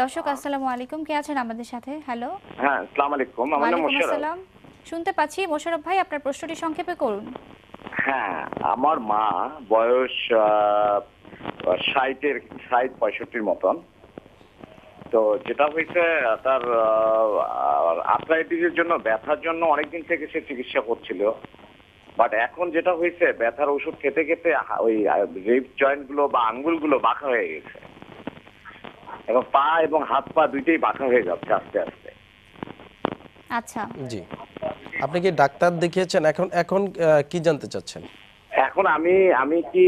S1: দর্শক আসসালামু আলাইকুম কে আছেন আমাদের সাথে হ্যালো
S2: হ্যাঁ আসসালামু আলাইকুম আমার নাম মোশাররফ
S1: শুনতে পাচ্ছি মোশাররফ ভাই আপনার প্রশ্নটি সংক্ষেপে করুন
S2: হ্যাঁ আমার মা বয়স ষাটের ষাট পঁয়ষট্টির মতন তো যেটা হয়েছে তার আর্থ্রাইটিসের জন্য ব্যথার জন্য অনেকদিন থেকে সে চিকিৎসা করছিল বাট এখন যেটা হয়েছে ব্যথার ওষুধ খেতে খেতে ওই রিপ জয়েন্ট গুলো বা আঙ্গুল গুলো বাঁকা হয়ে গেছে এবং পা এবং হাত পা দুইটাই বাঁকা হয়ে যাচ্ছে আস্তে আস্তে আচ্ছা
S3: জি আপনি কি ডাক্তার দেখিয়েছেন এখন এখন কি জানতে চাচ্ছেন
S2: এখন আমি আমি কি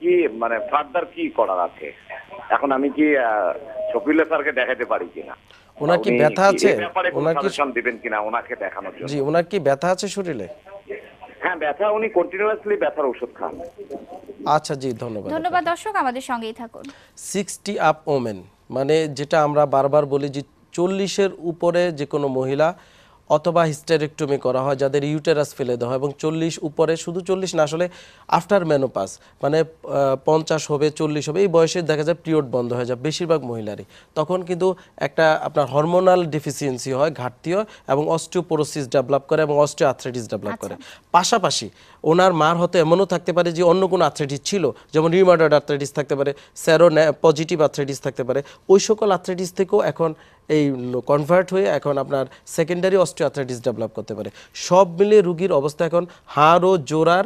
S2: কি মানে ফার্দার কি করার আছে এখন আমি কি শফিউল্লাহ স্যারকে দেখাতে পারি কিনা
S3: ওনার কি ব্যথা আছে ওনার কি
S2: দিবেন কিনা ওনাকে দেখানোর জন্য জি
S3: ওনার কি ব্যথা আছে শরীরে
S2: হ্যাঁ ব্যথা উনি কন্টিনিউয়াসলি ব্যথার ওষুধ খান
S3: আচ্ছা জি ধন্যবাদ
S1: ধন্যবাদ দর্শক আমাদের সঙ্গেই থাকুন
S3: সিক্সটি আপ ওমেন মানে যেটা আমরা বারবার বলি যে চল্লিশের উপরে যে কোনো মহিলা অথবা হিস্টেরেক্টমি করা হয় যাদের ইউটেরাস ফেলে দেওয়া হয় এবং চল্লিশ উপরে শুধু চল্লিশ না আসলে আফটার ম্যানোপাস মানে পঞ্চাশ হবে চল্লিশ হবে এই বয়সে দেখা যায় পিরিয়ড বন্ধ হয়ে যায় বেশিরভাগ মহিলারই তখন কিন্তু একটা আপনার হরমোনাল ডেফিসিয়েন্সি হয় ঘাটতি হয় এবং অস্টিওপোরোসিস ডেভেলপ করে এবং অস্টিও আর্থ্রাইটিস ডেভেলপ করে আচ্ছা। পাশাপাশি ওনার মার হতে এমনও থাকতে পারে যে অন্য কোনো আর্থ্রাইটিস ছিল যেমন রিউমাটয়েড আর্থ্রাইটিস থাকতে পারে স্যারো পজিটিভ আর্থ্রাইটিস থাকতে পারে ওই সকল আর্থ্রাইটিস থেকেও এখন এই কনভার্ট হয়ে এখন আপনার সেকেন্ডারি অস্ট্রিয়াথ্রাইটিস ডেভেলপ করতে পারে সব মিলে রুগীর অবস্থা এখন হাড় ও জোড়ার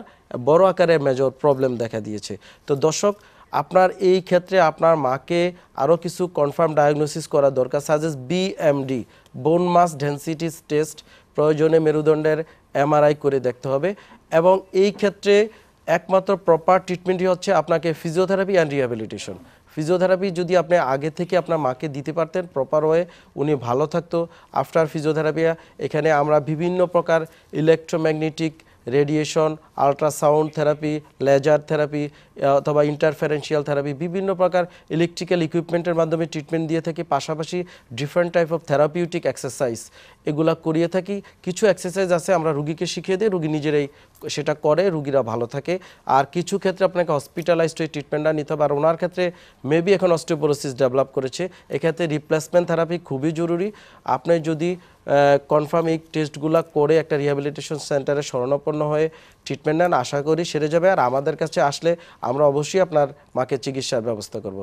S3: বড় আকারে মেজর প্রবলেম দেখা দিয়েছে তো দর্শক আপনার এই ক্ষেত্রে আপনার মাকে আরও কিছু কনফার্ম ডায়াগনোসিস করা দরকার সাজেস্ট বিএমডি বোন মাস ডেন্সিটিস টেস্ট প্রয়োজনে মেরুদণ্ডের এমআরআই করে দেখতে হবে এবং এই ক্ষেত্রে একমাত্র প্রপার ট্রিটমেন্টই হচ্ছে আপনাকে ফিজিওথেরাপি অ্যান্ড রিহ্যাবিলিটেশন ফিজিওথেরাপি যদি আপনি আগে থেকে আপনার মাকে দিতে পারতেন প্রপার ওয়ে উনি ভালো থাকতো আফটার ফিজিওথেরাপি এখানে আমরা বিভিন্ন প্রকার electromagnetic radiation ultrasound therapy laser therapy অথবা ইন্টারফারেন্সিয়াল থেরাপি বিভিন্ন প্রকার ইলেকট্রিক্যাল ইকুইপমেন্টের মাধ্যমে ট্রিটমেন্ট দিয়ে থাকি পাশাপাশি different type of therapeutic exercise এগুলা করিয়ে থাকি কিছু এক্সারসাইজ আছে আমরা রুগীকে শিখিয়ে দিই রুগী নিজেরাই সেটা করে রুগীরা ভালো থাকে আর কিছু ক্ষেত্রে আপনাকে হসপিটালাইজড হয়ে ট্রিটমেন্টটা নিতে হবে আর ওনার ক্ষেত্রে মেবি এখন অস্টিওপোরোসিস ডেভেলপ করেছে এক্ষেত্রে রিপ্লেসমেন্ট থেরাপি খুবই জরুরি আপনি যদি কনফার্ম এই টেস্টগুলো করে একটা রিহ্যাবিলিটেশন সেন্টারে স্মরণাপন্ন হয়ে ট্রিটমেন্ট নেন আশা করি সেরে যাবে আর আমাদের কাছে আসলে আমরা অবশ্যই আপনার মাকে চিকিৎসার ব্যবস্থা করব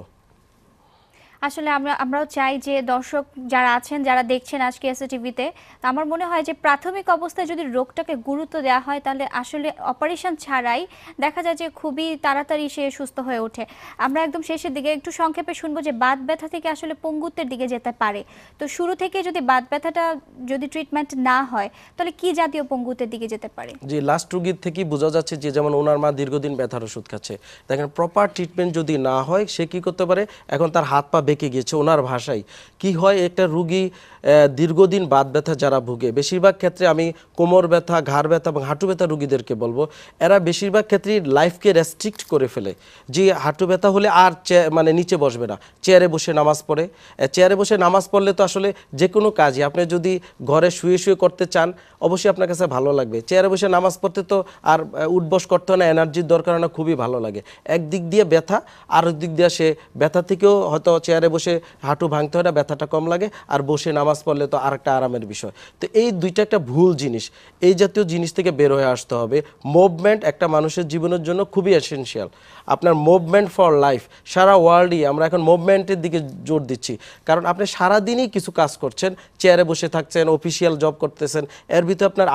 S1: আসলে আমরা আমরাও চাই যে দর্শক যারা আছেন যারা দেখছেন আজকে এসএ টিভিতে আমার মনে হয় যে প্রাথমিক অবস্থায় যদি রোগটাকে গুরুত্ব দেওয়া হয় তাহলে আসলে অপারেশন ছাড়াই দেখা যায় যে খুবই তাড়াতাড়ি সে সুস্থ হয়ে ওঠে আমরা একদম শেষের দিকে একটু সংক্ষেপে শুনবো যে বাত ব্যথা থেকে আসলে পঙ্গুত্বের দিকে যেতে পারে তো শুরু থেকে যদি বাত ব্যথাটা যদি ট্রিটমেন্ট না হয় তাহলে কি জাতীয় পঙ্গুত্বের দিকে যেতে পারে
S3: যে লাস্ট রুগীর থেকেই বোঝা যাচ্ছে যে যেমন ওনার মা দীর্ঘদিন ব্যথার ওষুধ খাচ্ছে দেখেন প্রপার ট্রিটমেন্ট যদি না হয় সে কি করতে পারে এখন তার হাত পা রেখে গিয়েছে ওনার ভাষায় কি হয় একটা রুগী দীর্ঘদিন বাত ব্যথা যারা ভুগে বেশিরভাগ ক্ষেত্রে আমি কোমর ব্যথা ঘাড় ব্যথা এবং হাঁটু ব্যথা রুগীদেরকে বলবো এরা বেশিরভাগ ক্ষেত্রে লাইফকে রেস্ট্রিক্ট করে ফেলে যে হাঁটু ব্যথা হলে আর মানে নিচে বসবে না চেয়ারে বসে নামাজ পড়ে চেয়ারে বসে নামাজ পড়লে তো আসলে যে কোনো কাজই আপনি যদি ঘরে শুয়ে শুয়ে করতে চান অবশ্যই আপনার কাছে ভালো লাগবে চেয়ারে বসে নামাজ পড়তে তো আর উঠবস করতে না এনার্জির দরকার না খুবই ভালো লাগে একদিক দিয়ে ব্যথা আর দিক দিয়ে সে ব্যথা থেকেও হয়তো চেয়ার চেয়ারে বসে হাঁটু ভাঙতে হয় না ব্যথাটা কম লাগে আর বসে নামাজ পড়লে তো আরেকটা আরামের বিষয় তো এই দুইটা একটা ভুল জিনিস এই জাতীয় জিনিস থেকে বের হয়ে আসতে হবে মুভমেন্ট একটা মানুষের জীবনের জন্য খুবই এসেনশিয়াল আপনার মুভমেন্ট ফর লাইফ সারা ওয়ার্ল্ডই আমরা এখন মুভমেন্টের দিকে জোর দিচ্ছি কারণ আপনি সারাদিনই কিছু কাজ করছেন চেয়ারে বসে থাকছেন অফিসিয়াল জব করতেছেন এর ভিতরে আপনার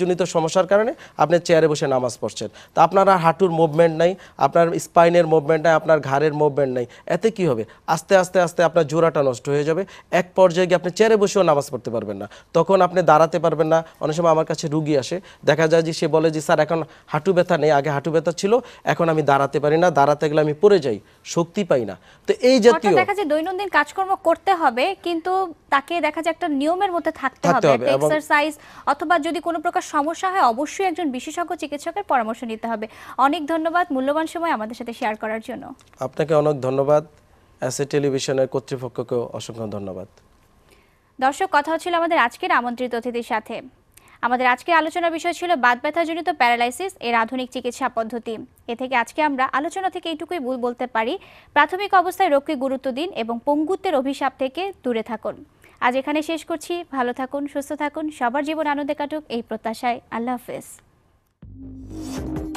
S3: জনিত সমস্যার কারণে আপনি চেয়ারে বসে নামাজ পড়ছেন তা আপনার আর হাঁটুর মুভমেন্ট নাই আপনার স্পাইনের মুভমেন্ট নাই আপনার ঘাড়ের মুভমেন্ট নাই এতে কি হবে আস্তে আস্তে আস্তে আস্তে আপনার জোড়াটা নষ্ট হয়ে যাবে এক পর্যায়ে গিয়ে আপনি চেয়ারে বসেও নামাজ পড়তে পারবেন না তখন আপনি দাঁড়াতে পারবেন না অনেক সময় আমার কাছে রুগী আসে দেখা যায় যে সে বলে যে স্যার এখন হাঁটু ব্যথা নেই আগে হাঁটু ব্যথা ছিল এখন আমি দাঁড়াতে পারি না দাঁড়াতে গেলে আমি পড়ে যাই শক্তি পাই না তো এই জাতীয় দেখা যায়
S1: দৈনন্দিন কাজকর্ম করতে হবে কিন্তু তাকে দেখা যায় একটা নিয়মের মধ্যে থাকতে হবে এক্সারসাইজ অথবা যদি কোনো প্রকার সমস্যা হয় অবশ্যই একজন বিশেষজ্ঞ চিকিৎসকের পরামর্শ নিতে হবে অনেক ধন্যবাদ মূল্যবান সময় আমাদের সাথে শেয়ার করার জন্য
S3: আপনাকে অনেক ধন্যবাদ এসএ টেলিভিশনের কর্তৃপক্ষকেও অসংখ্য ধন্যবাদ
S1: দর্শক কথা হচ্ছিল আমাদের আজকের আমন্ত্রিত অতিথির সাথে আমাদের আজকের আলোচনার বিষয় ছিল বাদ ব্যথাজনিত প্যারালাইসিস এর আধুনিক চিকিৎসা পদ্ধতি এ থেকে আজকে আমরা আলোচনা থেকে এইটুকুই বলতে পারি প্রাথমিক অবস্থায় রোগকে গুরুত্ব দিন এবং পঙ্গুত্বের অভিশাপ থেকে দূরে থাকুন আজ এখানে শেষ করছি ভালো থাকুন সুস্থ থাকুন সবার জীবন আনন্দে কাটুক এই প্রত্যাশায় আল্লাহ হাফেজ